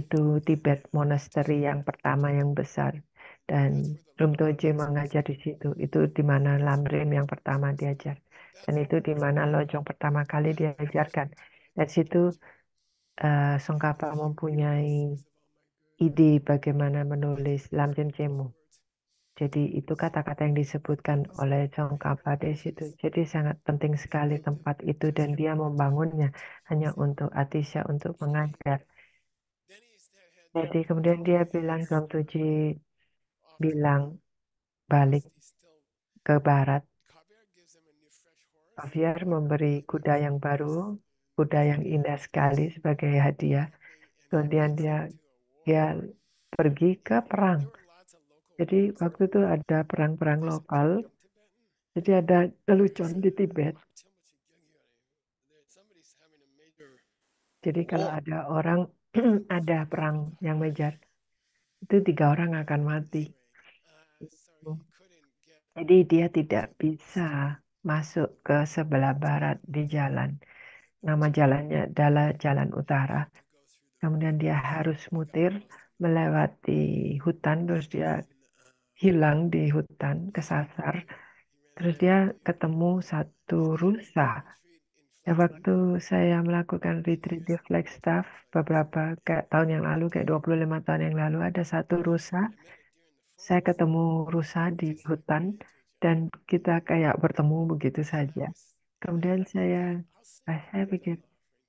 itu Tibet Monastery yang pertama yang besar. Dan Rumtoje mengajar di situ. Itu di mana Lamrim yang pertama diajar. Dan itu di mana Lojong pertama kali diajarkan. Dari situ uh, Songkapa mempunyai ide bagaimana menulis Jem Cemu. Jadi itu kata-kata yang disebutkan oleh Songkapa di situ. Jadi sangat penting sekali tempat itu dan dia membangunnya hanya untuk Atisha untuk mengajar. Jadi kemudian dia bilang Gom Tuji bilang balik ke barat Xavier memberi kuda yang baru, kuda yang indah sekali sebagai hadiah. Kemudian dia dia pergi ke perang. Jadi waktu itu ada perang-perang lokal. Jadi ada lelucon di Tibet. Jadi kalau ada orang [CLEARS THROAT] ada perang yang meja, itu tiga orang akan mati. Jadi dia tidak bisa masuk ke sebelah barat di jalan. Nama jalannya adalah Jalan Utara. Kemudian dia harus mutir melewati hutan, terus dia hilang di hutan, kesasar. Terus dia ketemu satu rusa. Ya, waktu saya melakukan retreat di Flagstaff beberapa kayak tahun yang lalu, kayak 25 tahun yang lalu, ada satu rusa. Saya ketemu rusa di hutan dan kita kayak bertemu begitu saja. Kemudian saya eh, saya pikir,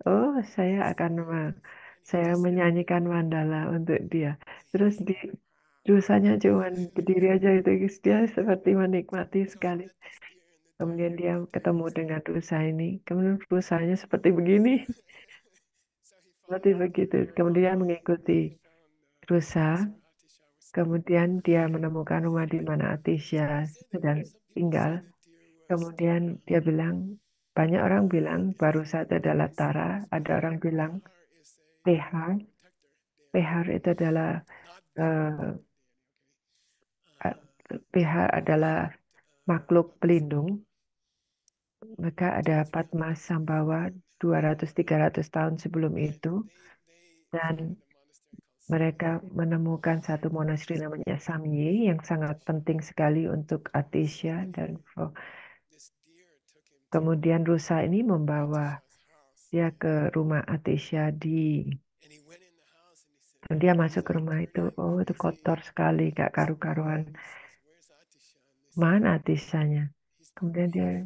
oh saya akan saya menyanyikan mandala untuk dia. Terus di dosanya cuma berdiri aja itu dia seperti menikmati sekali. Kemudian dia ketemu dengan dosa ini. Kemudian dosanya seperti begini. Seperti begitu. Kemudian mengikuti dosa Kemudian dia menemukan rumah di mana Atisha sedang tinggal. Kemudian dia bilang, banyak orang bilang baru saja ada Latara, ada orang bilang PH PH itu adalah uh, adalah makhluk pelindung. Maka ada Padma Sambawa 200-300 tahun sebelum itu. Dan mereka menemukan satu monastery namanya Samye yang sangat penting sekali untuk Atisha dan Fo. Kemudian Rusa ini membawa dia ke rumah Atisha di dan dia masuk ke rumah itu, oh itu kotor sekali, gak karu-karuan. Mana Atishanya? Kemudian dia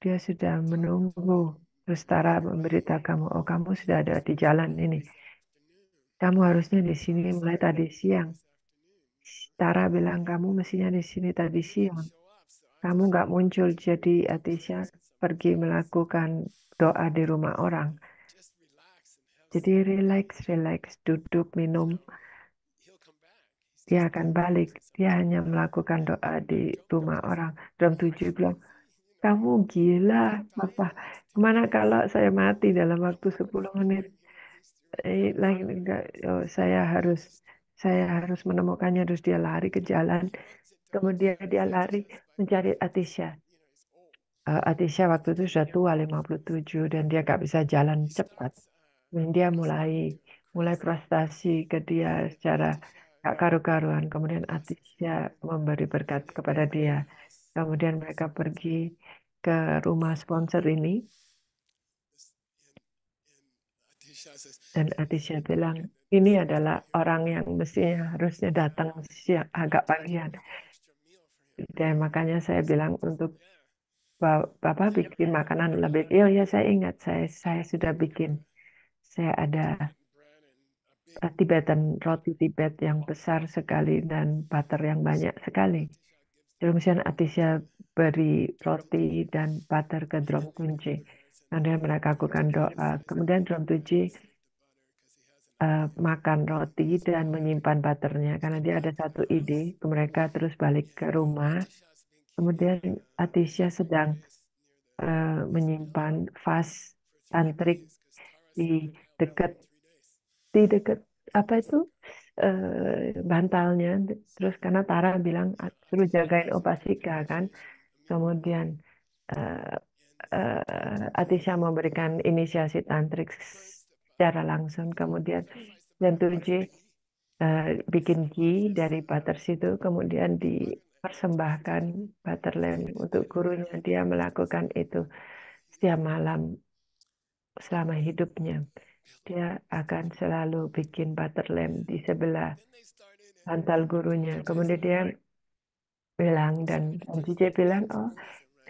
dia sudah menunggu. Terus Tara memberitahu kamu, oh kamu sudah ada di jalan ini. Kamu harusnya di sini mulai tadi siang. Tara bilang kamu mestinya di sini tadi siang. Kamu nggak muncul jadi Atisha pergi melakukan doa di rumah orang. Jadi relax, relax, duduk, minum. Dia akan balik. Dia hanya melakukan doa di rumah orang. Dalam tujuh bilang, kamu gila, apa? Kemana kalau saya mati dalam waktu 10 menit? Eh, lain enggak oh, saya harus saya harus menemukannya terus dia lari ke jalan kemudian dia lari mencari Atisha uh, Atisha waktu itu sudah tua 57 dan dia nggak bisa jalan cepat dan dia mulai mulai prestasi ke dia secara gak karu-karuan kemudian Atisha memberi berkat kepada dia kemudian mereka pergi ke rumah sponsor ini dan Atisha bilang, ini adalah orang yang mestinya harusnya datang siang, agak pagian. Dan makanya saya bilang untuk Bapak bikin makanan lebih. Iya, ya saya ingat, saya saya sudah bikin. Saya ada eh, Tibetan roti Tibet yang besar sekali dan butter yang banyak sekali. Terus kemudian Atisya beri roti dan butter ke drum Kunci Kemudian mereka lakukan doa. Kemudian drum 7 uh, makan roti dan menyimpan butternya. Karena dia ada satu ide, mereka terus balik ke rumah. Kemudian Atisha sedang uh, menyimpan vas tantrik di dekat di dekat apa itu uh, bantalnya terus karena Tara bilang ah, suruh jagain opasika kan kemudian uh, uh, Atisha memberikan inisiasi tantrik secara langsung kemudian dan Tuji eh, bikin ki dari butter situ kemudian dipersembahkan butter butterland untuk gurunya dia melakukan itu setiap malam selama hidupnya dia akan selalu bikin butter butterland di sebelah bantal gurunya kemudian dia bilang dan DJ bilang oh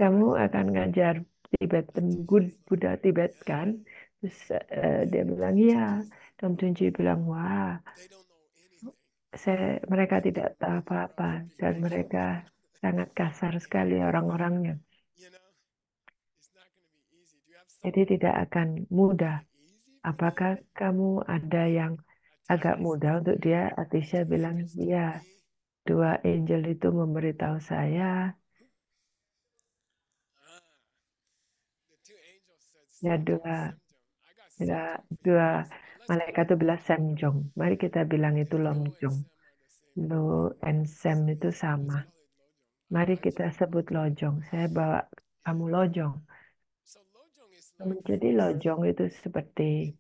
kamu akan ngajar Tibetan iya, iya. Buddha Tibet kan terus uh, dia bilang iya Tom Tunji bilang wah saya mereka tidak tahu apa-apa dan mereka sangat kasar sekali orang-orangnya jadi tidak akan mudah apakah kamu ada yang agak mudah untuk dia Atisha bilang ya dua angel itu memberitahu saya ya dua ya dua malaikat itu bilang semjong. Mari kita bilang itu Jong. Lo and sem itu sama. Mari kita sebut lojong. Saya bawa kamu lojong. Menjadi lojong itu seperti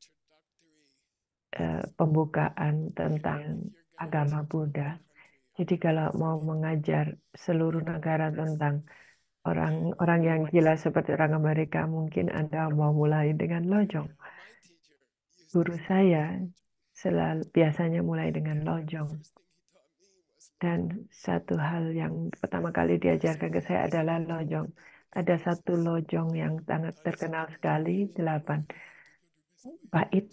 uh, pembukaan tentang agama Buddha. Jadi kalau mau mengajar seluruh negara tentang orang-orang yang gila seperti orang Amerika mungkin Anda mau mulai dengan lojong. Guru saya selalu biasanya mulai dengan lojong. Dan satu hal yang pertama kali diajarkan ke saya adalah lojong. Ada satu lojong yang sangat terkenal sekali, delapan. Bait.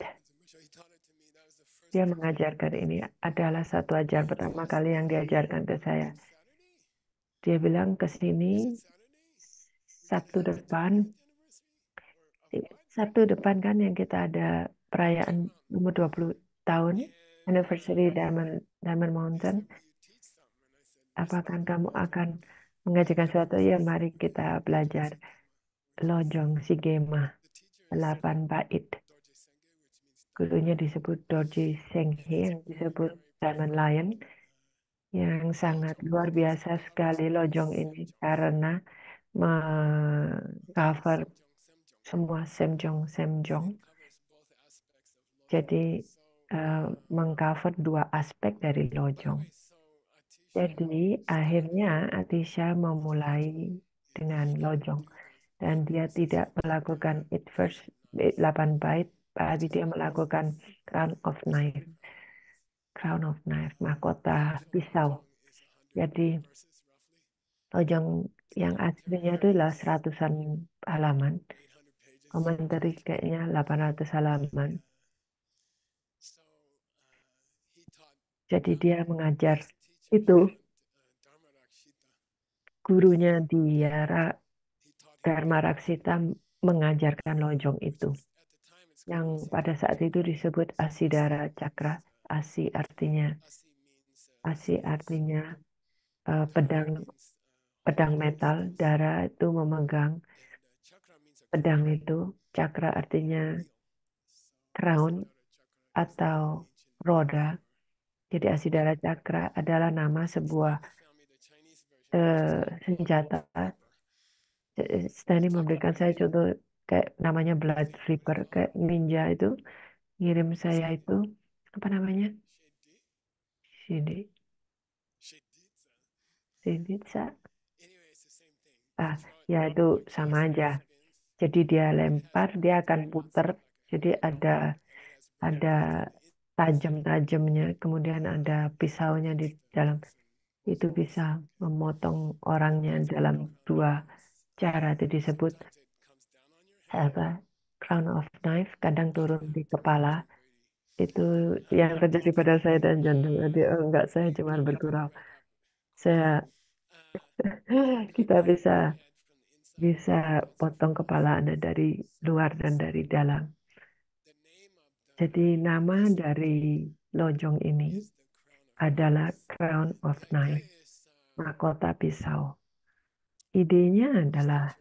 Dia mengajarkan ini adalah satu ajaran pertama kali yang diajarkan ke saya. Dia bilang ke sini Sabtu depan Sabtu depan kan yang kita ada perayaan umur 20 tahun anniversary Diamond, Diamond Mountain apakah kamu akan mengajarkan sesuatu ya mari kita belajar Lojong Sigema 8 bait gurunya disebut Dorji Senghe yang disebut Diamond Lion yang sangat luar biasa sekali Lojong ini karena mengcover semua semjong semjong. Jadi uh, mengcover dua aspek dari lojong. Jadi akhirnya Atisha memulai dengan lojong dan dia tidak melakukan it first 8 bait tapi dia melakukan crown of knife crown of knife mahkota pisau jadi Lojong yang aslinya itu lah seratusan halaman. Komentari kayaknya 800 halaman. Jadi dia mengajar itu gurunya dia Dharma Raksita mengajarkan lojong itu yang pada saat itu disebut asidara cakra asi artinya asi artinya uh, pedang pedang metal, darah itu memegang pedang itu. Cakra artinya crown atau roda. Jadi asidara cakra adalah nama sebuah uh, senjata. Stanley memberikan saya contoh kayak namanya Blood ripper kayak ninja itu ngirim saya itu apa namanya? Shidi. Shiditsa ah, ya itu sama aja. Jadi dia lempar, dia akan putar. Jadi ada ada tajam-tajamnya, kemudian ada pisaunya di dalam. Itu bisa memotong orangnya dalam dua cara. Itu disebut apa? Crown of knife, kadang turun di kepala. Itu yang terjadi pada saya dan jantung. Jadi oh, enggak saya cuma bergurau. Saya [LAUGHS] kita bisa bisa potong kepala Anda dari luar dan dari dalam. Jadi nama dari lojong ini adalah Crown of Nine, mahkota pisau. Idenya adalah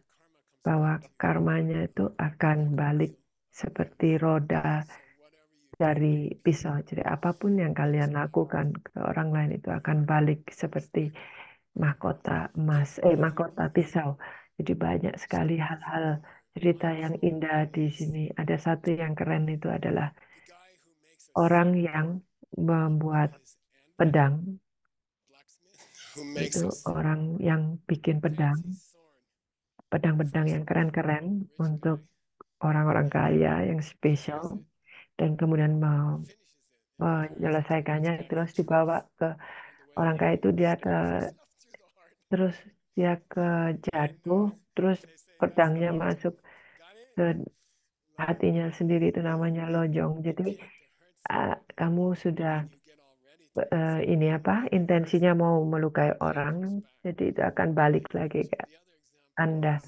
bahwa karmanya itu akan balik seperti roda dari pisau. Jadi apapun yang kalian lakukan ke orang lain itu akan balik seperti mahkota emas eh mahkota pisau. Jadi banyak sekali hal-hal cerita yang indah di sini. Ada satu yang keren itu adalah orang yang membuat pedang. Itu orang yang bikin pedang. Pedang-pedang yang keren-keren untuk orang-orang kaya yang spesial dan kemudian mau menyelesaikannya terus dibawa ke orang kaya itu dia ke terus dia ke jatuh, terus pedangnya masuk ke hatinya sendiri itu namanya lojong. Jadi uh, kamu sudah uh, ini apa intensinya mau melukai orang, jadi itu akan balik lagi ke Anda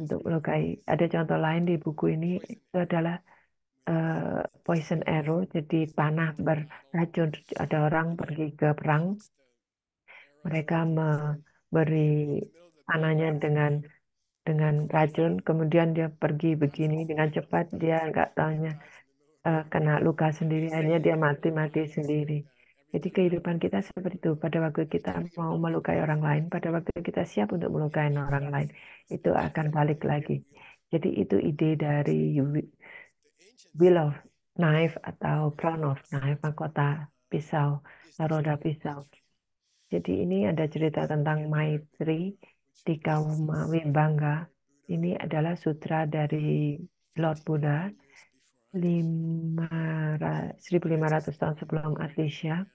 untuk melukai. Ada contoh lain di buku ini itu adalah uh, poison arrow, jadi panah beracun. Ada orang pergi ke perang, mereka me beri anaknya dengan dengan racun, kemudian dia pergi begini dengan cepat, dia nggak tahunya uh, eh, kena luka sendiri, akhirnya dia mati-mati sendiri. Jadi kehidupan kita seperti itu. Pada waktu kita mau melukai orang lain, pada waktu kita siap untuk melukai orang lain, itu akan balik lagi. Jadi itu ide dari Will of Knife atau Crown of Knife, mahkota pisau, naroda pisau. Jadi ini ada cerita tentang Maitri di kaum Wimbangga. Ini adalah sutra dari Lord Buddha 1500 tahun sebelum Atlisya.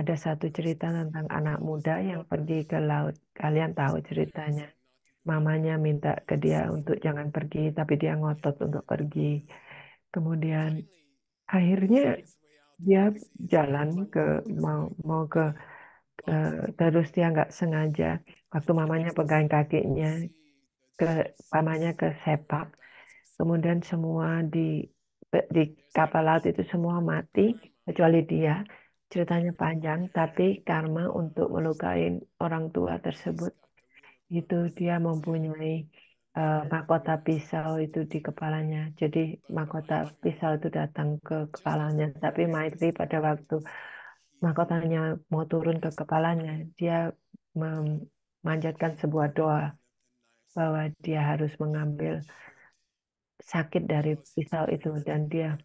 Ada satu cerita tentang anak muda yang pergi ke laut. Kalian tahu ceritanya. Mamanya minta ke dia untuk jangan pergi, tapi dia ngotot untuk pergi. Kemudian akhirnya dia jalan ke mau mau ke Eh, terus dia nggak sengaja waktu mamanya pegang kakinya ke pamannya ke sepak kemudian semua di di kapal laut itu semua mati kecuali dia ceritanya panjang tapi karma untuk melukai orang tua tersebut itu dia mempunyai uh, mahkota pisau itu di kepalanya jadi mahkota pisau itu datang ke kepalanya tapi Maitri pada waktu mahkotanya mau turun ke kepalanya. Dia memanjatkan sebuah doa bahwa dia harus mengambil sakit dari pisau itu dan dia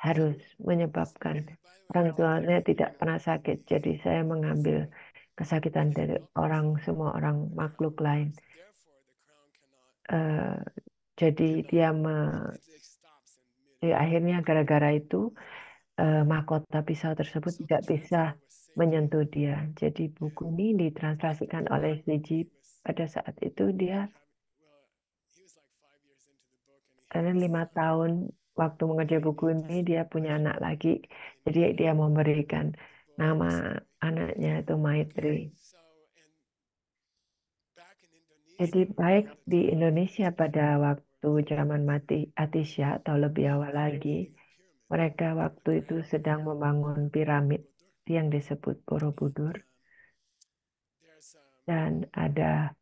harus menyebabkan orang tuanya tidak pernah sakit. Jadi saya mengambil kesakitan dari orang semua orang makhluk lain. Uh, jadi dia me, ya akhirnya gara-gara itu uh, mahkota pisau tersebut tidak bisa menyentuh dia. Jadi buku ini ditranslasikan oleh Ziji pada saat itu dia karena lima tahun waktu mengerjakan buku ini dia punya anak lagi, jadi dia memberikan nama anaknya itu Maitri. Jadi baik di Indonesia pada waktu zaman mati Atisya atau lebih awal lagi, mereka waktu itu sedang membangun piramid yang disebut Borobudur. Dan ada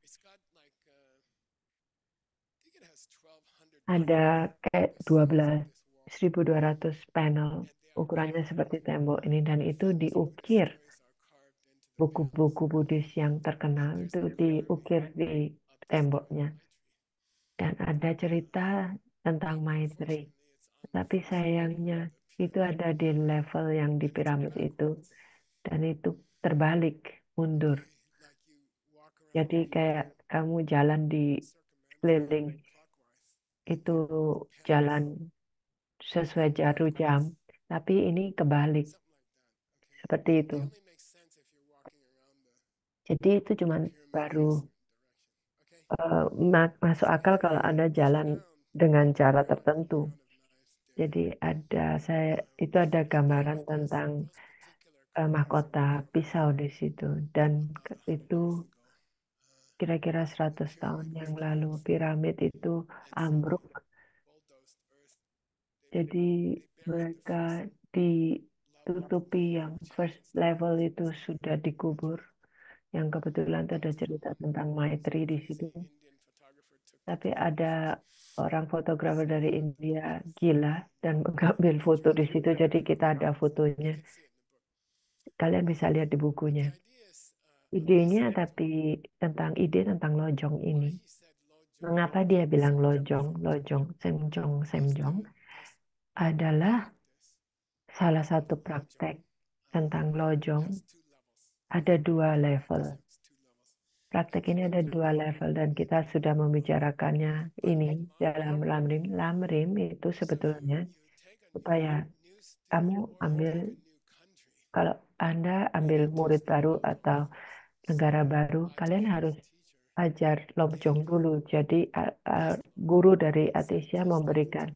ada kayak 12.200 panel ukurannya seperti tembok ini dan itu diukir buku-buku Buddhis yang terkenal itu diukir di temboknya dan ada cerita tentang Maitri tapi sayangnya itu ada di level yang di piramid itu dan itu terbalik mundur. Jadi kayak kamu jalan di keliling itu jalan sesuai jarum jam, tapi ini kebalik seperti itu. Jadi itu cuma baru uh, masuk akal kalau Anda jalan dengan cara tertentu. Jadi ada saya itu ada gambaran tentang uh, mahkota pisau di situ dan itu kira-kira 100 tahun yang lalu piramid itu ambruk. Jadi mereka ditutupi yang first level itu sudah dikubur. Yang kebetulan ada cerita tentang Maitri di situ. Tapi ada orang fotografer dari India gila dan mengambil foto di situ jadi kita ada fotonya kalian bisa lihat di bukunya idenya tapi tentang ide tentang lojong ini mengapa dia bilang lojong lojong semjong semjong adalah salah satu praktek tentang lojong ada dua level Praktek ini ada dua level dan kita sudah membicarakannya ini dalam lamrim. Lamrim itu sebetulnya supaya kamu ambil kalau Anda ambil murid baru atau negara baru, kalian harus ajar lomjong dulu. Jadi guru dari Atisya memberikan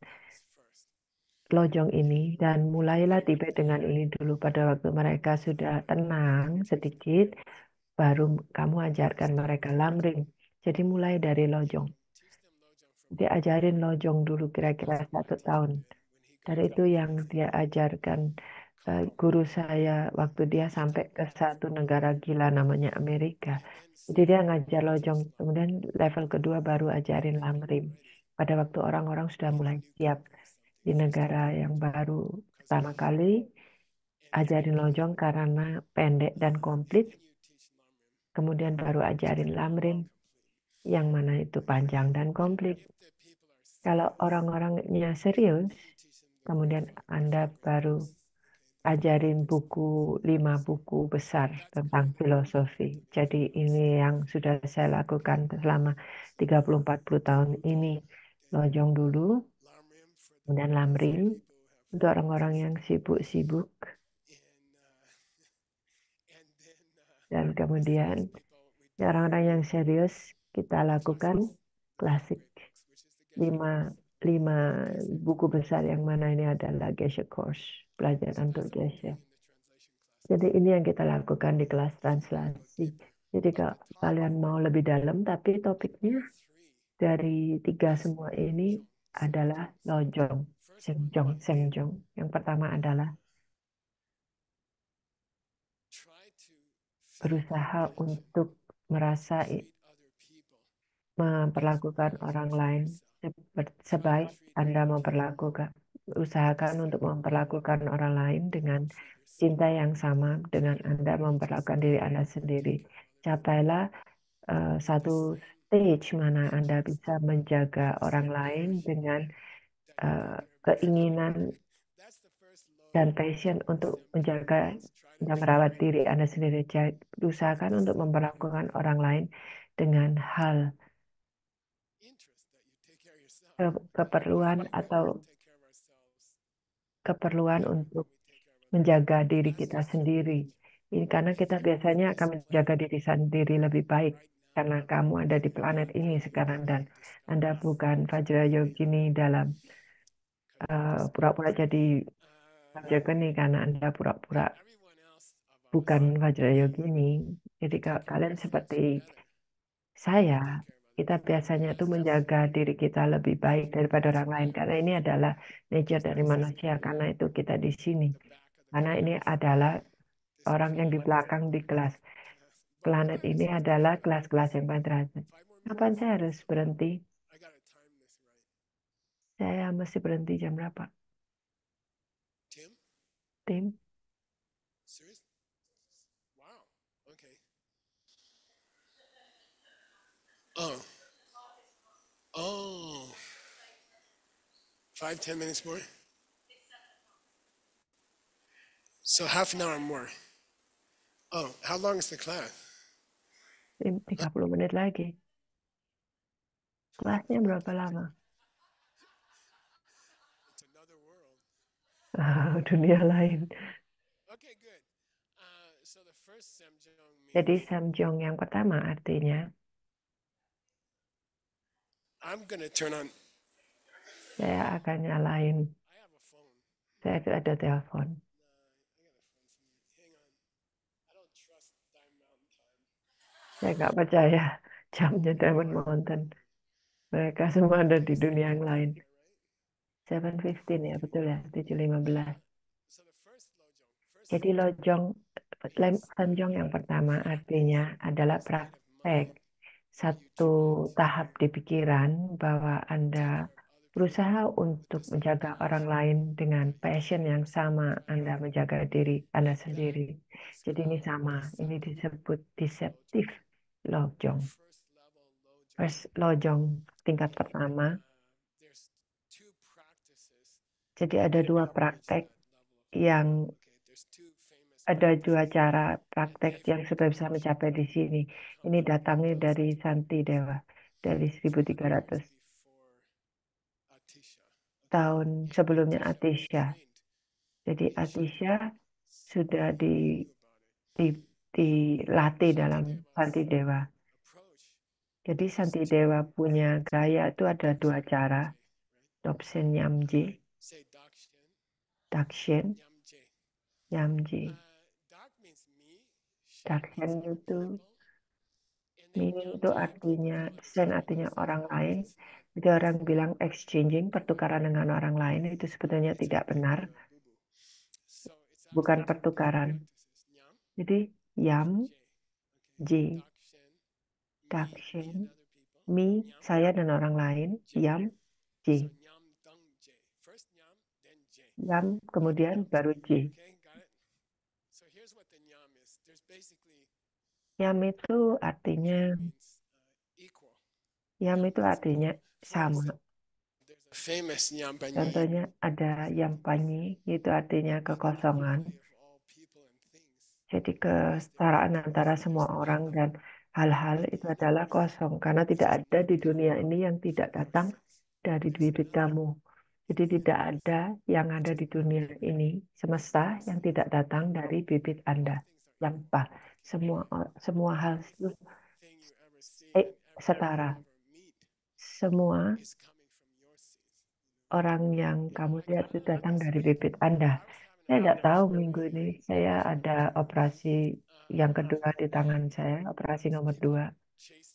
lojong ini dan mulailah tiba dengan ini dulu pada waktu mereka sudah tenang sedikit baru kamu ajarkan mereka lamrim. Jadi mulai dari lojong. Dia ajarin lojong dulu kira-kira satu tahun. Dari itu yang dia ajarkan eh, guru saya waktu dia sampai ke satu negara gila namanya Amerika. Jadi dia ngajar lojong, kemudian level kedua baru ajarin lamrim. Pada waktu orang-orang sudah mulai siap di negara yang baru pertama kali ajarin lojong karena pendek dan komplit Kemudian baru ajarin lamrim yang mana itu panjang dan komplit. Kalau orang-orangnya serius, kemudian Anda baru ajarin buku, lima buku besar tentang filosofi. Jadi ini yang sudah saya lakukan selama 30-40 tahun ini. Lojong dulu, kemudian Lamrim, untuk orang-orang yang sibuk-sibuk Dan kemudian orang-orang yang serius kita lakukan klasik. Lima, lima buku besar yang mana ini adalah Geshe Course, pelajaran untuk Geshe. Jadi ini yang kita lakukan di kelas translasi. Jadi kalau kalian mau lebih dalam, tapi topiknya dari tiga semua ini adalah lojong, sengjong, sengjong. Yang pertama adalah berusaha untuk merasa memperlakukan orang lain sebaik Anda memperlakukan usahakan untuk memperlakukan orang lain dengan cinta yang sama dengan Anda memperlakukan diri Anda sendiri. Capailah uh, satu stage mana Anda bisa menjaga orang lain dengan uh, keinginan dan passion untuk menjaga dan merawat diri Anda sendiri. Jadi, usahakan untuk memperlakukan orang lain dengan hal keperluan atau keperluan untuk menjaga diri kita sendiri. Ini karena kita biasanya akan menjaga diri sendiri lebih baik karena kamu ada di planet ini sekarang dan Anda bukan Yogini dalam eh, pura-pura uh, pura -pura jadi Wajagani karena Anda pura-pura bukan Vajrayogini. Jadi kalau kalian seperti saya, kita biasanya tuh menjaga diri kita lebih baik daripada orang lain karena ini adalah nature dari manusia karena itu kita di sini karena ini adalah orang yang di belakang di kelas planet ini adalah kelas-kelas yang paling terakhir kapan saya harus berhenti saya mesti berhenti jam berapa them. Seriously? Wow. Okay. Oh. Oh. Five, ten minutes more? So half an hour more. Oh, how long is the class? puluh menit lagi. Kelasnya berapa lama? Ah, dunia lain. Uh, Jadi samjong yang pertama artinya saya akan nyalain. Saya tidak ada telepon. Nah, saya nggak percaya jamnya Diamond Mountain. Mereka semua ada di dunia yang lain. 7.15 ya, betul ya, 7.15. Jadi lojong, sanjong yang pertama artinya adalah praktek. Satu tahap di pikiran bahwa Anda berusaha untuk menjaga orang lain dengan passion yang sama Anda menjaga diri Anda sendiri. Jadi ini sama, ini disebut deceptive lojong. First lojong tingkat pertama jadi ada dua praktek yang ada dua cara praktek yang sudah bisa mencapai di sini. Ini datangnya dari Santi Dewa dari 1300 tahun sebelumnya Atisha. Jadi Atisha sudah di, di, dilatih dalam Santi Dewa. Jadi Santi Dewa punya gaya itu ada dua cara. Dobsen Nyamji Say Dakshin. Yamji. Dakshin itu ini itu artinya, sen artinya orang lain. Jadi orang bilang exchanging, pertukaran dengan orang lain, itu sebetulnya tidak benar. Bukan pertukaran. Jadi, yam, j, dakshin, mi, saya dan orang lain, yam, j. Yam kan? kemudian baru ji. Yam itu artinya Yam uh, itu artinya sama. Contohnya ada yang panyi, itu artinya kekosongan. Jadi kesetaraan antara semua orang dan hal-hal itu adalah kosong karena tidak ada di dunia ini yang tidak datang dari bibit kamu. Jadi tidak ada yang ada di dunia ini semesta yang tidak datang dari bibit Anda. Yang pak semua semua hal itu eh, setara. Semua orang yang kamu lihat itu datang dari bibit Anda. Saya tidak tahu minggu ini saya ada operasi yang kedua di tangan saya, operasi nomor dua.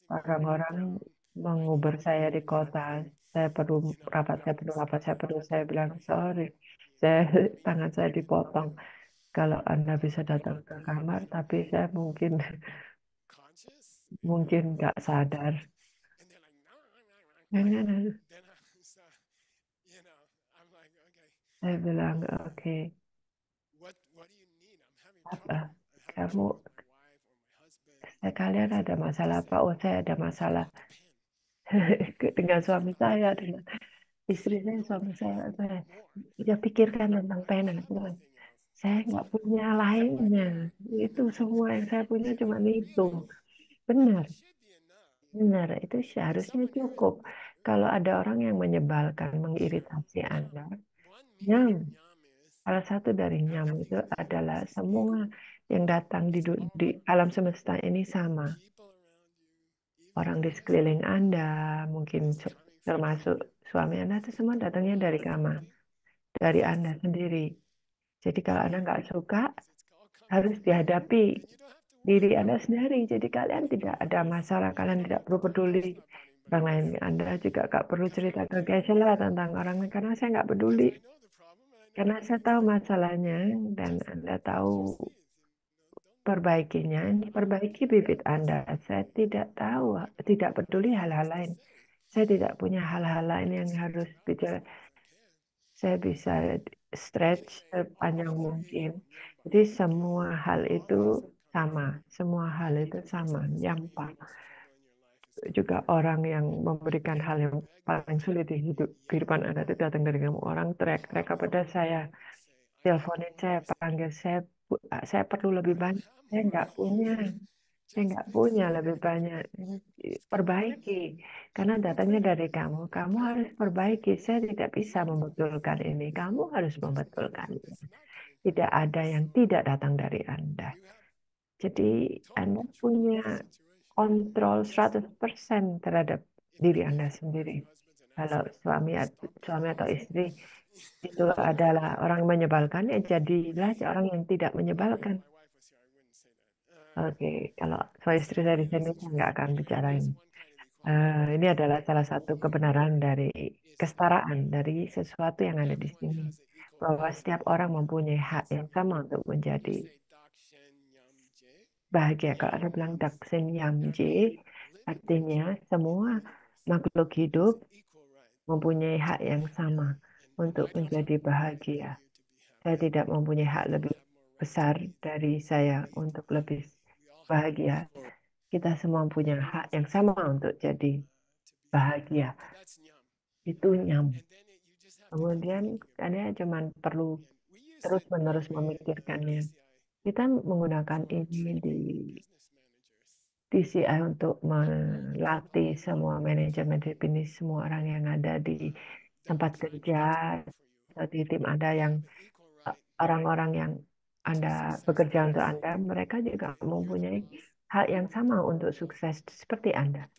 Orang-orang mengubur saya di kota saya perlu rapat, saya perlu rapat, saya perlu, saya bilang, sorry, saya, [LAUGHS] tangan saya dipotong. Kalau Anda bisa datang ke kamar, tapi saya mungkin [LAUGHS] mungkin nggak sadar. [LAUGHS] Saya bilang, oke, okay. apa? Kamu, kalian ada masalah apa? Oh, saya ada masalah [LAUGHS] dengan suami saya dengan istri saya suami saya saya, ya pikirkan tentang tenan. saya nggak punya lainnya itu semua yang saya punya cuma itu benar benar itu seharusnya cukup kalau ada orang yang menyebalkan mengiritasi anda nyam salah satu dari nyam itu adalah semua yang datang di, di alam semesta ini sama orang di sekeliling Anda, mungkin termasuk suami Anda, itu semua datangnya dari kamar, dari Anda sendiri. Jadi kalau Anda nggak suka, harus dihadapi diri Anda sendiri. Jadi kalian tidak ada masalah, kalian tidak perlu peduli orang lain. Anda juga nggak perlu cerita ke Gesela tentang orang lain, karena saya nggak peduli. Karena saya tahu masalahnya dan Anda tahu perbaikinya ini perbaiki bibit Anda. Saya tidak tahu, tidak peduli hal-hal lain. Saya tidak punya hal-hal lain yang harus bicara. Saya bisa stretch sepanjang mungkin. Jadi semua hal itu sama, semua hal itu sama, nyampah. Juga orang yang memberikan hal yang paling sulit di hidup kehidupan Anda itu datang dari kamu orang track track kepada saya teleponin saya panggil saya saya perlu lebih banyak saya nggak punya saya nggak punya lebih banyak perbaiki karena datangnya dari kamu kamu harus perbaiki saya tidak bisa membetulkan ini kamu harus membetulkan tidak ada yang tidak datang dari anda jadi anda punya kontrol 100% terhadap diri anda sendiri kalau suami suami atau istri itu adalah orang menyebalkan ya jadilah orang yang tidak menyebalkan Oke, kalau soal istri saya di sini saya nggak akan bicara ini. Uh, eh, ini adalah salah satu kebenaran dari kesetaraan dari sesuatu yang ada di sini bahwa setiap orang mempunyai hak yang sama untuk menjadi bahagia. Kalau ada bilang daksen yamje, artinya semua makhluk hidup mempunyai hak yang sama untuk menjadi bahagia. Saya tidak mempunyai hak lebih besar dari saya untuk lebih bahagia. Kita semua punya hak yang sama untuk jadi bahagia. Itu nyam. Kemudian kalian cuma perlu terus-menerus memikirkannya. Kita menggunakan ini di TCI untuk melatih semua manajemen ini semua orang yang ada di tempat kerja atau di tim ada yang eh, orang-orang yang anda bekerja untuk Anda, mereka juga mempunyai hak yang sama untuk sukses seperti Anda.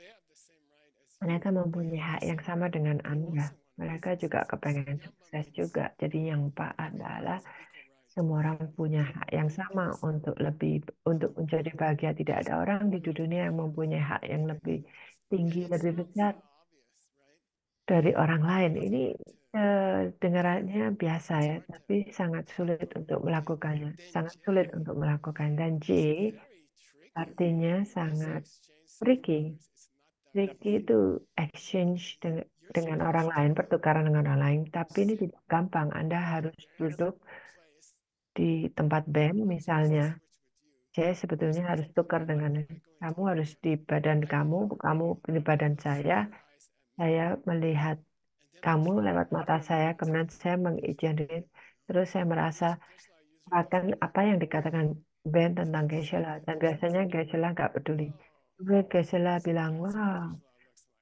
Mereka mempunyai hak yang sama dengan Anda. Mereka juga kepengen sukses juga. Jadi yang Pak adalah semua orang punya hak yang sama untuk lebih untuk menjadi bahagia. Tidak ada orang di dunia yang mempunyai hak yang lebih tinggi, lebih besar dari orang lain. Ini eh, dengarannya biasa ya, tapi sangat sulit untuk melakukannya. Sangat sulit untuk melakukan. Dan J artinya sangat tricky. Tricky itu exchange dengan, dengan orang lain, pertukaran dengan orang lain. Tapi ini tidak gampang. Anda harus duduk di tempat band misalnya. Saya sebetulnya harus tukar dengan kamu harus di badan kamu, kamu di badan saya, saya melihat kamu lewat mata saya, kemudian saya mengijinkan, terus saya merasa akan apa yang dikatakan Ben tentang Gesela. Dan biasanya Gesela nggak peduli. Kemudian Gesela bilang, wah,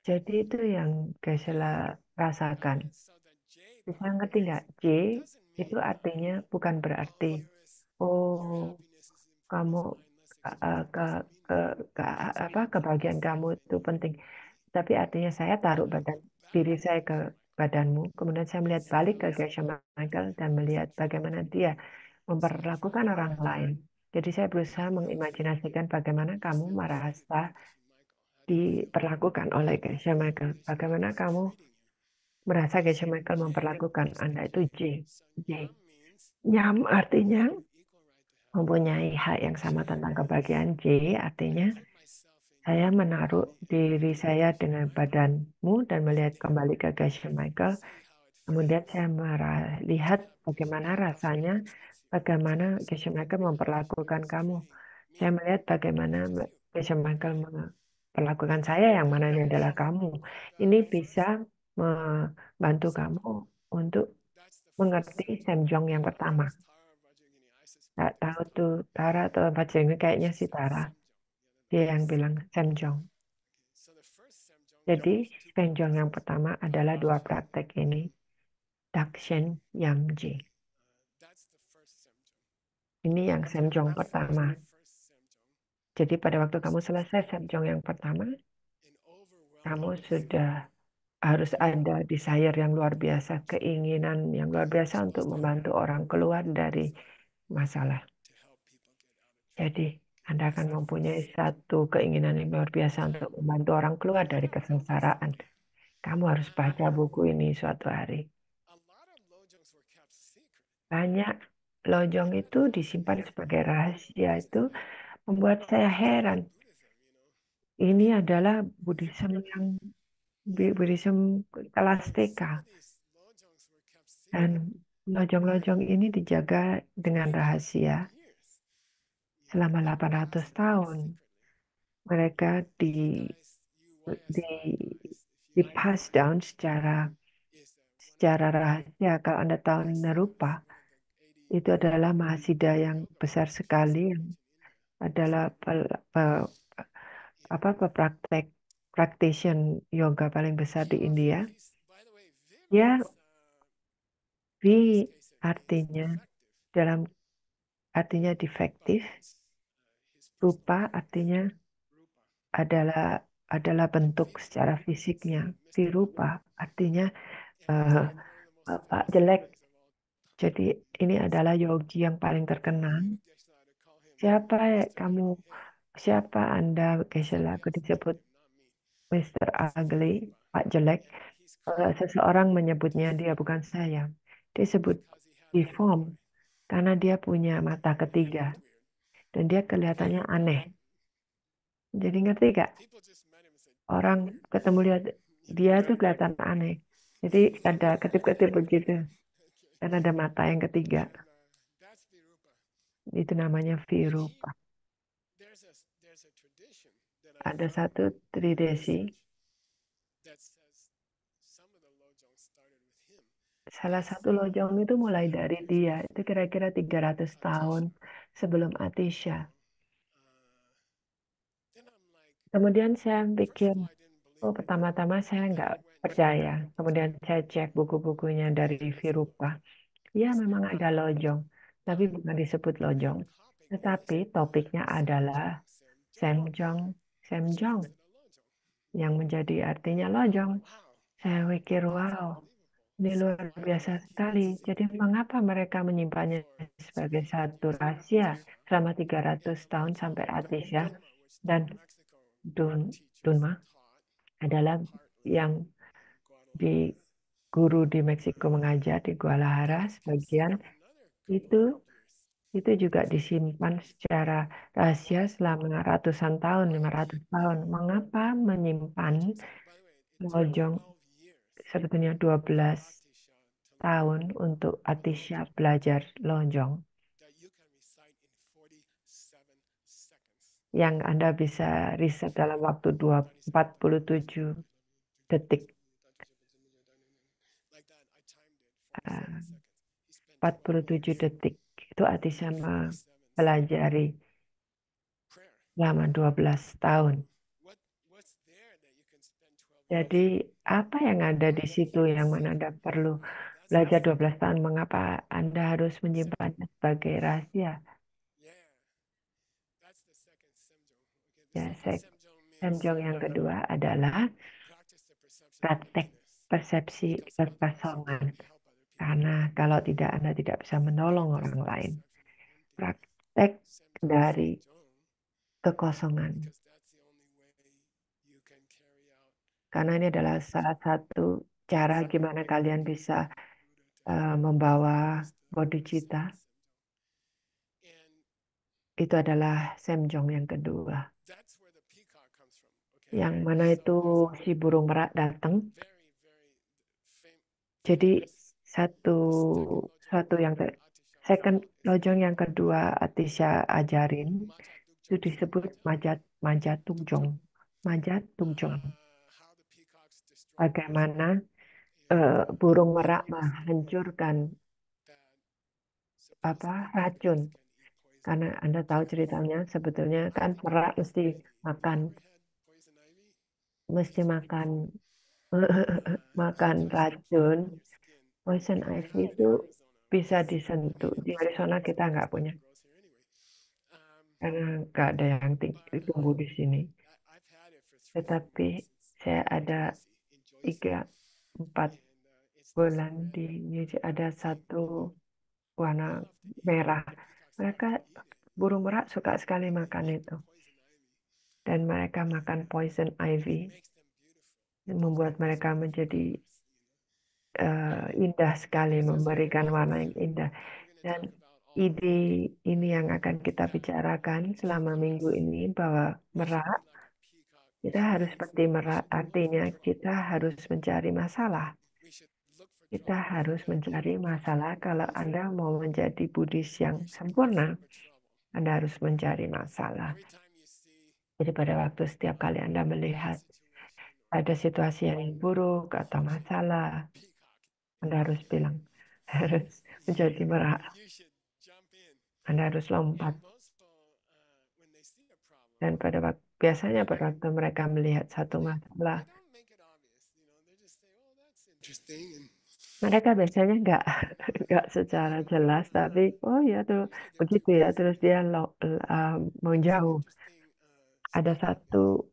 jadi itu yang Gesela rasakan. Bisa ngerti nggak? J itu artinya bukan berarti, oh, kamu ke, eh, eh, ke, ke, ke apa kebahagiaan kamu itu penting tapi artinya saya taruh badan diri saya ke badanmu. Kemudian saya melihat balik ke Gesha Michael dan melihat bagaimana dia memperlakukan orang lain. Jadi saya berusaha mengimajinasikan bagaimana kamu merasa diperlakukan oleh Gesha Michael. Bagaimana kamu merasa Gesha Michael memperlakukan Anda itu J. J. Nyam artinya mempunyai hak yang sama tentang kebahagiaan. J artinya saya menaruh diri saya dengan badanmu dan melihat kembali ke Geshe Michael. Kemudian saya melihat bagaimana rasanya, bagaimana Geshe Michael memperlakukan kamu. Saya melihat bagaimana Geshe Michael memperlakukan saya, yang mana ini adalah kamu. Ini bisa membantu kamu untuk mengerti Sam Jong yang pertama. Tak tahu tuh Tara atau Pak Jengi kayaknya si Tara. Dia yang bilang Semjong. Jadi Semjong yang pertama adalah dua praktek ini. Dakshin Yangji. Ini yang Semjong pertama. Jadi pada waktu kamu selesai Semjong yang pertama, kamu sudah harus ada desire yang luar biasa, keinginan yang luar biasa untuk membantu orang keluar dari masalah. Jadi anda akan mempunyai satu keinginan yang luar biasa untuk membantu orang keluar dari kesengsaraan. Kamu harus baca buku ini suatu hari. Banyak lojong itu disimpan sebagai rahasia itu membuat saya heran. Ini adalah Buddhism yang Buddhism kelas TK. Dan lojong-lojong ini dijaga dengan rahasia selama 800 tahun mereka di di di pass down secara secara rahasia kalau Anda tahu Nerupa itu adalah mahasida yang besar sekali yang adalah pel, pel, apa praktek practitioner yoga paling besar di India ya V artinya dalam artinya defektif. Rupa artinya adalah adalah bentuk secara fisiknya. Virupa artinya uh, apa, jelek. Jadi ini adalah yogi yang paling terkenal. Siapa ya kamu? Siapa Anda? Kesel aku disebut Mr. Ugly, Pak Jelek. Eh, seseorang menyebutnya dia bukan saya. Disebut deform karena dia punya mata ketiga dan dia kelihatannya aneh. Jadi ngerti gak? Orang ketemu lihat dia tuh kelihatan aneh. Jadi ada ketip-ketip begitu. Dan ada mata yang ketiga. Itu namanya virupa. Ada satu tridesi Salah satu lojong itu mulai dari dia, itu kira-kira 300 tahun sebelum Atisha. Kemudian saya pikir, oh pertama-tama saya nggak percaya. Kemudian saya cek buku-bukunya dari Virupa. Ya memang ada lojong, tapi bukan disebut lojong. Tetapi topiknya adalah Semjong, Semjong, yang menjadi artinya lojong. Saya pikir, wow, ini luar biasa sekali. Jadi mengapa mereka menyimpannya sebagai satu rahasia selama 300 tahun sampai atis ya? Dan Dun, Dunma adalah yang di guru di Meksiko mengajar di Guadalajara sebagian itu itu juga disimpan secara rahasia selama ratusan tahun, 500 tahun. Mengapa menyimpan lojong sebetulnya 12 tahun untuk Atisha belajar lonjong. Yang Anda bisa riset dalam waktu 47 detik. 47 ah, detik. Itu Atisha belajar selama 12 tahun. Jadi apa yang ada di situ yang mana Anda perlu belajar 12 tahun mengapa Anda harus menyimpannya sebagai rahasia? Ya, Semjong yang kedua adalah praktek persepsi kekosongan. Karena kalau tidak Anda tidak bisa menolong orang lain. Praktek dari kekosongan karena ini adalah salah satu cara gimana kalian bisa uh, membawa bodhicitta. Itu adalah semjong yang kedua. Yang mana itu si burung merak datang. Jadi satu satu yang second lojong yang kedua Atisha ajarin itu disebut majat majat tungjong, majat tungjong bagaimana uh, burung merak menghancurkan apa racun karena Anda tahu ceritanya sebetulnya kan merak mesti makan mesti makan [LAUGHS] makan racun poison ivy itu bisa disentuh di Arizona kita nggak punya karena nggak ada yang tinggi, tumbuh di sini tetapi saya ada tiga empat bulan di New ada satu warna merah. Mereka burung merak suka sekali makan itu. Dan mereka makan poison ivy. Membuat mereka menjadi uh, indah sekali, memberikan warna yang indah. Dan ide ini yang akan kita bicarakan selama minggu ini bahwa merak kita harus seperti artinya kita harus mencari masalah. Kita harus mencari masalah. Kalau Anda mau menjadi Buddhis yang sempurna, Anda harus mencari masalah. Jadi pada waktu setiap kali Anda melihat ada situasi yang buruk atau masalah, Anda harus bilang, [LAUGHS] harus menjadi merah. Anda harus lompat. Dan pada waktu Biasanya waktu mereka melihat satu masalah, mereka biasanya nggak [LAUGHS] nggak secara jelas, tapi oh ya tuh begitu ya. Terus dia lo, uh, menjauh. Ada satu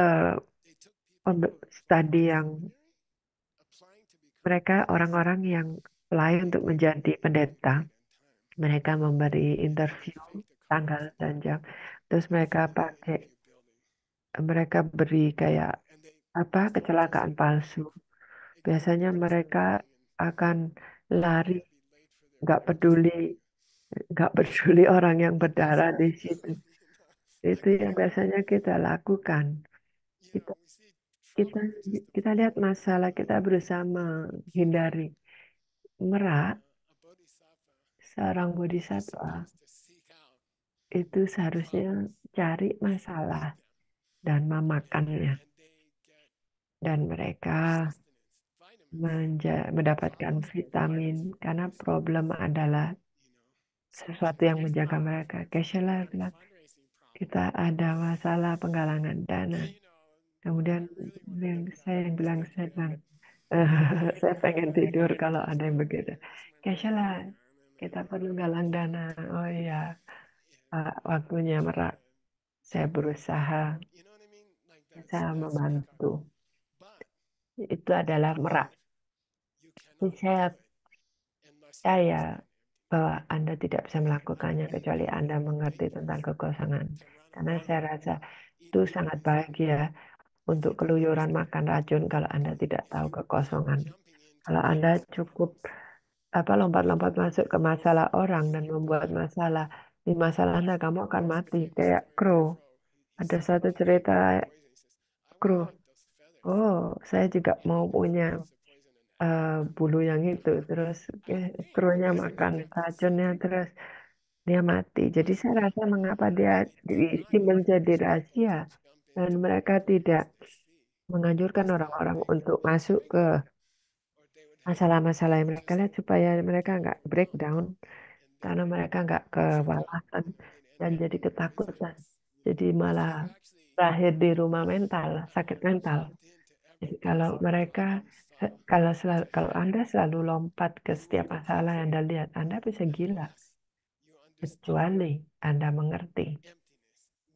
eh, uh, studi yang mereka orang-orang yang layak untuk menjadi pendeta, mereka memberi interview tanggal dan jam. Terus mereka pakai mereka beri kayak apa kecelakaan palsu. Biasanya mereka akan lari, nggak peduli, nggak peduli [LAUGHS] orang yang berdarah di situ. Itu yang biasanya kita lakukan. Kita kita kita lihat masalah kita berusaha menghindari merak seorang bodhisattva itu seharusnya cari masalah dan memakannya. Dan mereka mendapatkan vitamin karena problem adalah sesuatu yang menjaga mereka. Keshela bilang, kita ada masalah penggalangan dana. Kemudian yang saya yang bilang, saya bilang, [LAUGHS] saya pengen tidur kalau ada yang begitu. Keshela, kita perlu galang dana. Oh iya, waktunya merak. Saya berusaha bisa membantu. Itu adalah merak. Saya percaya bahwa Anda tidak bisa melakukannya kecuali Anda mengerti tentang kekosongan. Karena saya rasa itu sangat bahagia untuk keluyuran makan racun kalau Anda tidak tahu kekosongan. Kalau Anda cukup apa lompat-lompat masuk ke masalah orang dan membuat masalah di masalah Anda, kamu akan mati kayak crow. Ada satu cerita Kru. Oh, saya juga mau punya uh, bulu yang itu. Terus eh, krunya makan racunnya terus dia mati. Jadi saya rasa mengapa dia diisi menjadi rahasia dan mereka tidak menganjurkan orang-orang untuk masuk ke masalah-masalah yang mereka lihat supaya mereka nggak breakdown karena mereka nggak kewalahan dan jadi ketakutan. Jadi malah lahir di rumah mental, sakit mental. Jadi kalau mereka kalau selalu, kalau Anda selalu lompat ke setiap masalah yang Anda lihat, Anda bisa gila. Kecuali Anda mengerti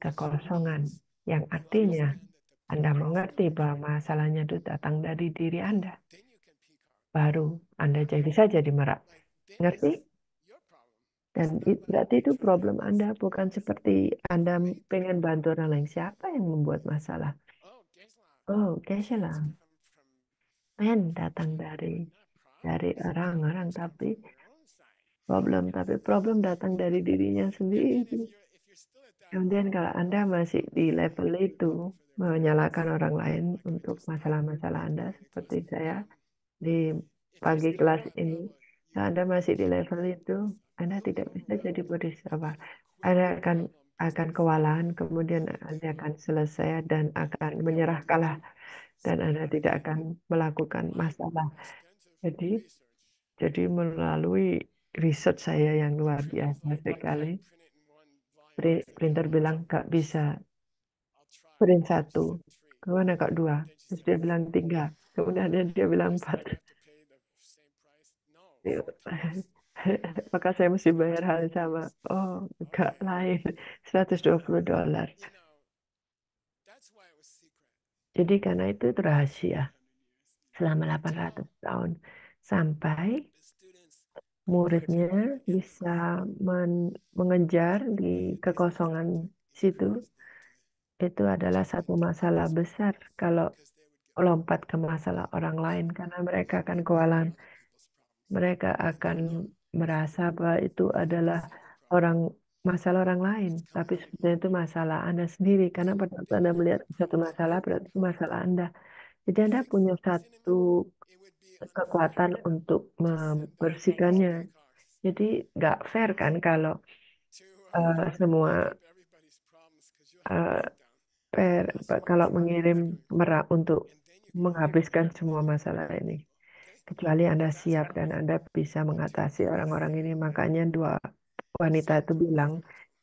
kekosongan yang artinya Anda mengerti bahwa masalahnya itu datang dari diri Anda. Baru Anda jadi saja di merak. Ngerti? Dan it, berarti itu problem Anda, bukan seperti Anda pengen bantu orang lain. Siapa yang membuat masalah? Oh, lah. Oh, Men datang dari dari orang-orang, tapi problem. Tapi problem datang dari dirinya sendiri. Kemudian kalau Anda masih di level itu, menyalahkan orang lain untuk masalah-masalah Anda, seperti saya di pagi kelas ini, kalau Anda masih di level itu, anda tidak bisa jadi bodhisattva. Anda akan akan kewalahan, kemudian Anda akan selesai dan akan menyerah kalah dan Anda tidak akan melakukan masalah. Jadi jadi melalui riset saya yang luar biasa sekali, printer bilang nggak bisa print satu, kemudian nggak dua, terus dia bilang tiga, kemudian dia bilang empat. [LAUGHS] [LAUGHS] Maka saya mesti bayar hal yang sama. Oh, enggak lain. 120 dolar. Jadi karena itu, itu rahasia. Selama 800 tahun. Sampai muridnya bisa men mengejar di kekosongan situ. Itu adalah satu masalah besar kalau lompat ke masalah orang lain karena mereka akan kewalahan. Mereka akan merasa bahwa itu adalah orang masalah orang lain, tapi sebenarnya itu masalah Anda sendiri. Karena pada saat Anda melihat satu masalah, berarti itu masalah Anda. Jadi Anda punya satu kekuatan untuk membersihkannya. Jadi nggak fair kan kalau uh, semua uh, eh, per, kalau mengirim merah untuk menghabiskan semua masalah ini kecuali Anda siap dan Anda bisa mengatasi orang-orang ini. Makanya dua wanita itu bilang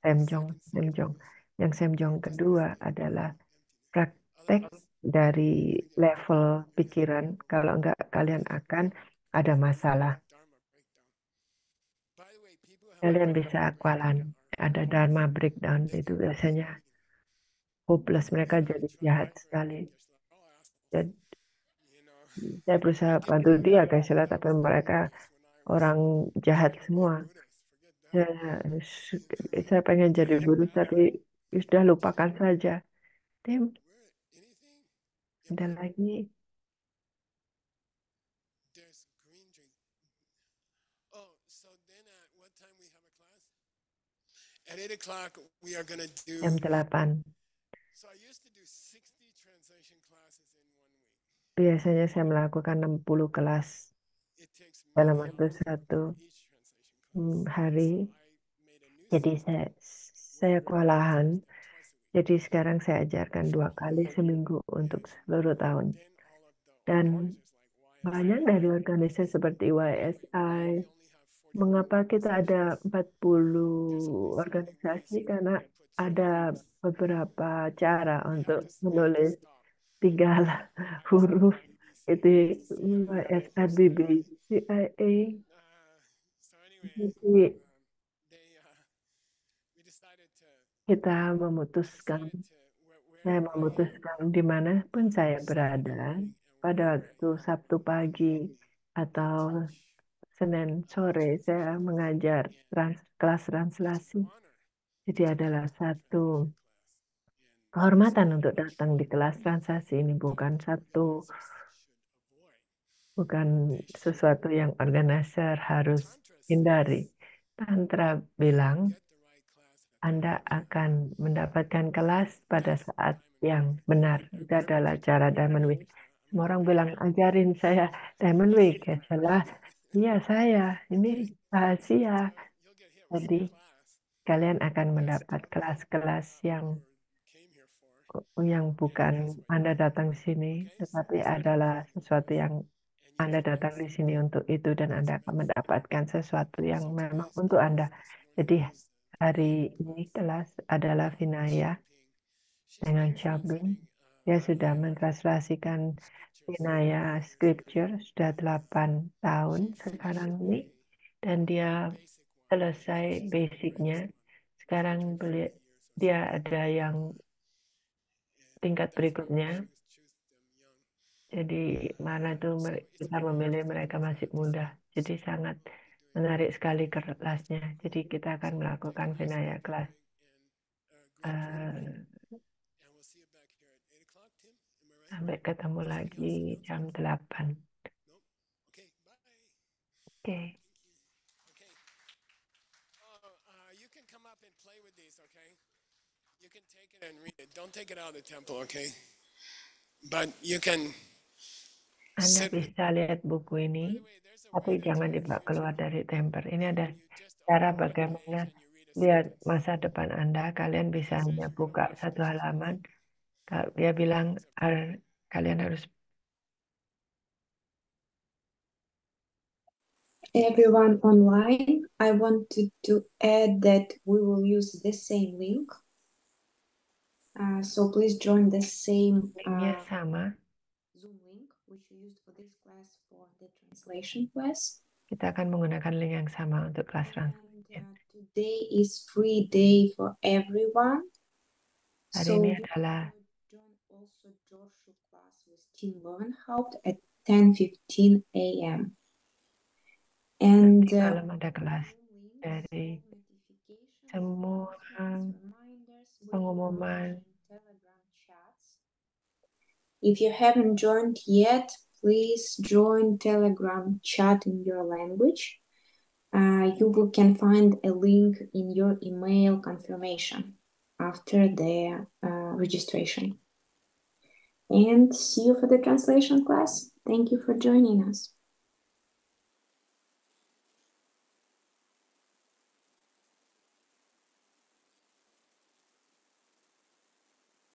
semjong, semjong. Yang semjong kedua adalah praktek dari level pikiran. Kalau enggak, kalian akan ada masalah. Kalian bisa akualan. Ada dharma breakdown itu biasanya hopeless. Mereka jadi jahat sekali. Jadi, saya berusaha bantu dia guys lah ya, tapi mereka orang jahat semua saya, saya pengen jadi guru tapi sudah lupakan saja tim dan lagi jam delapan Biasanya saya melakukan 60 kelas dalam waktu satu hmm, hari. Jadi saya, saya kewalahan. Jadi sekarang saya ajarkan dua kali seminggu untuk seluruh tahun. Dan banyak dari organisasi seperti YSI, mengapa kita ada 40 organisasi? Karena ada beberapa cara untuk menulis tiga [LAUGHS] huruf itu S B B SRBB CIA e. jadi kita memutuskan saya memutuskan dimanapun saya berada pada waktu Sabtu pagi atau Senin sore saya mengajar trans, kelas translasi jadi adalah satu kehormatan untuk datang di kelas transaksi ini bukan satu bukan sesuatu yang organizer harus hindari. Tantra bilang Anda akan mendapatkan kelas pada saat yang benar. Itu adalah cara Diamond Week. Semua orang bilang, ajarin saya Diamond Week. Ya, salah. Iya, saya. Ini rahasia. Jadi, kalian akan mendapat kelas-kelas yang yang bukan Anda datang di sini, tetapi adalah sesuatu yang Anda datang di sini untuk itu dan Anda akan mendapatkan sesuatu yang memang untuk Anda. Jadi hari ini kelas adalah Vinaya dengan Shabin. Dia sudah mentranslasikan Vinaya Scripture sudah 8 tahun sekarang ini dan dia selesai basicnya. Sekarang beli, dia ada yang tingkat berikutnya. Jadi mana itu kita memilih mereka masih muda. Jadi sangat menarik sekali kelasnya. Jadi kita akan melakukan Vinaya kelas. Uh, sampai ketemu lagi jam 8. Oke. Okay. Don't take it out of the temple, okay? But you can Anda bisa lihat buku ini, tapi jangan dibawa keluar dari temper. Ini ada cara bagaimana lihat masa depan Anda. Kalian bisa hanya buka satu halaman. Dia bilang kalian harus Everyone online, I wanted to add that we will use the same link Uh, so please join the same uh, Zoom link which you used for this class for the translation class. Kita akan menggunakan link yang sama untuk kelas And, Uh, today is free day for everyone. Hari so ini adalah join also Joshua class with Tim Levenhaupt at 10:15 a.m. And uh, ada kelas dari semua pengumuman If you haven't joined yet, please join Telegram chat in your language. Uh, you will, can find a link in your email confirmation after the uh, registration. And see you for the translation class. Thank you for joining us.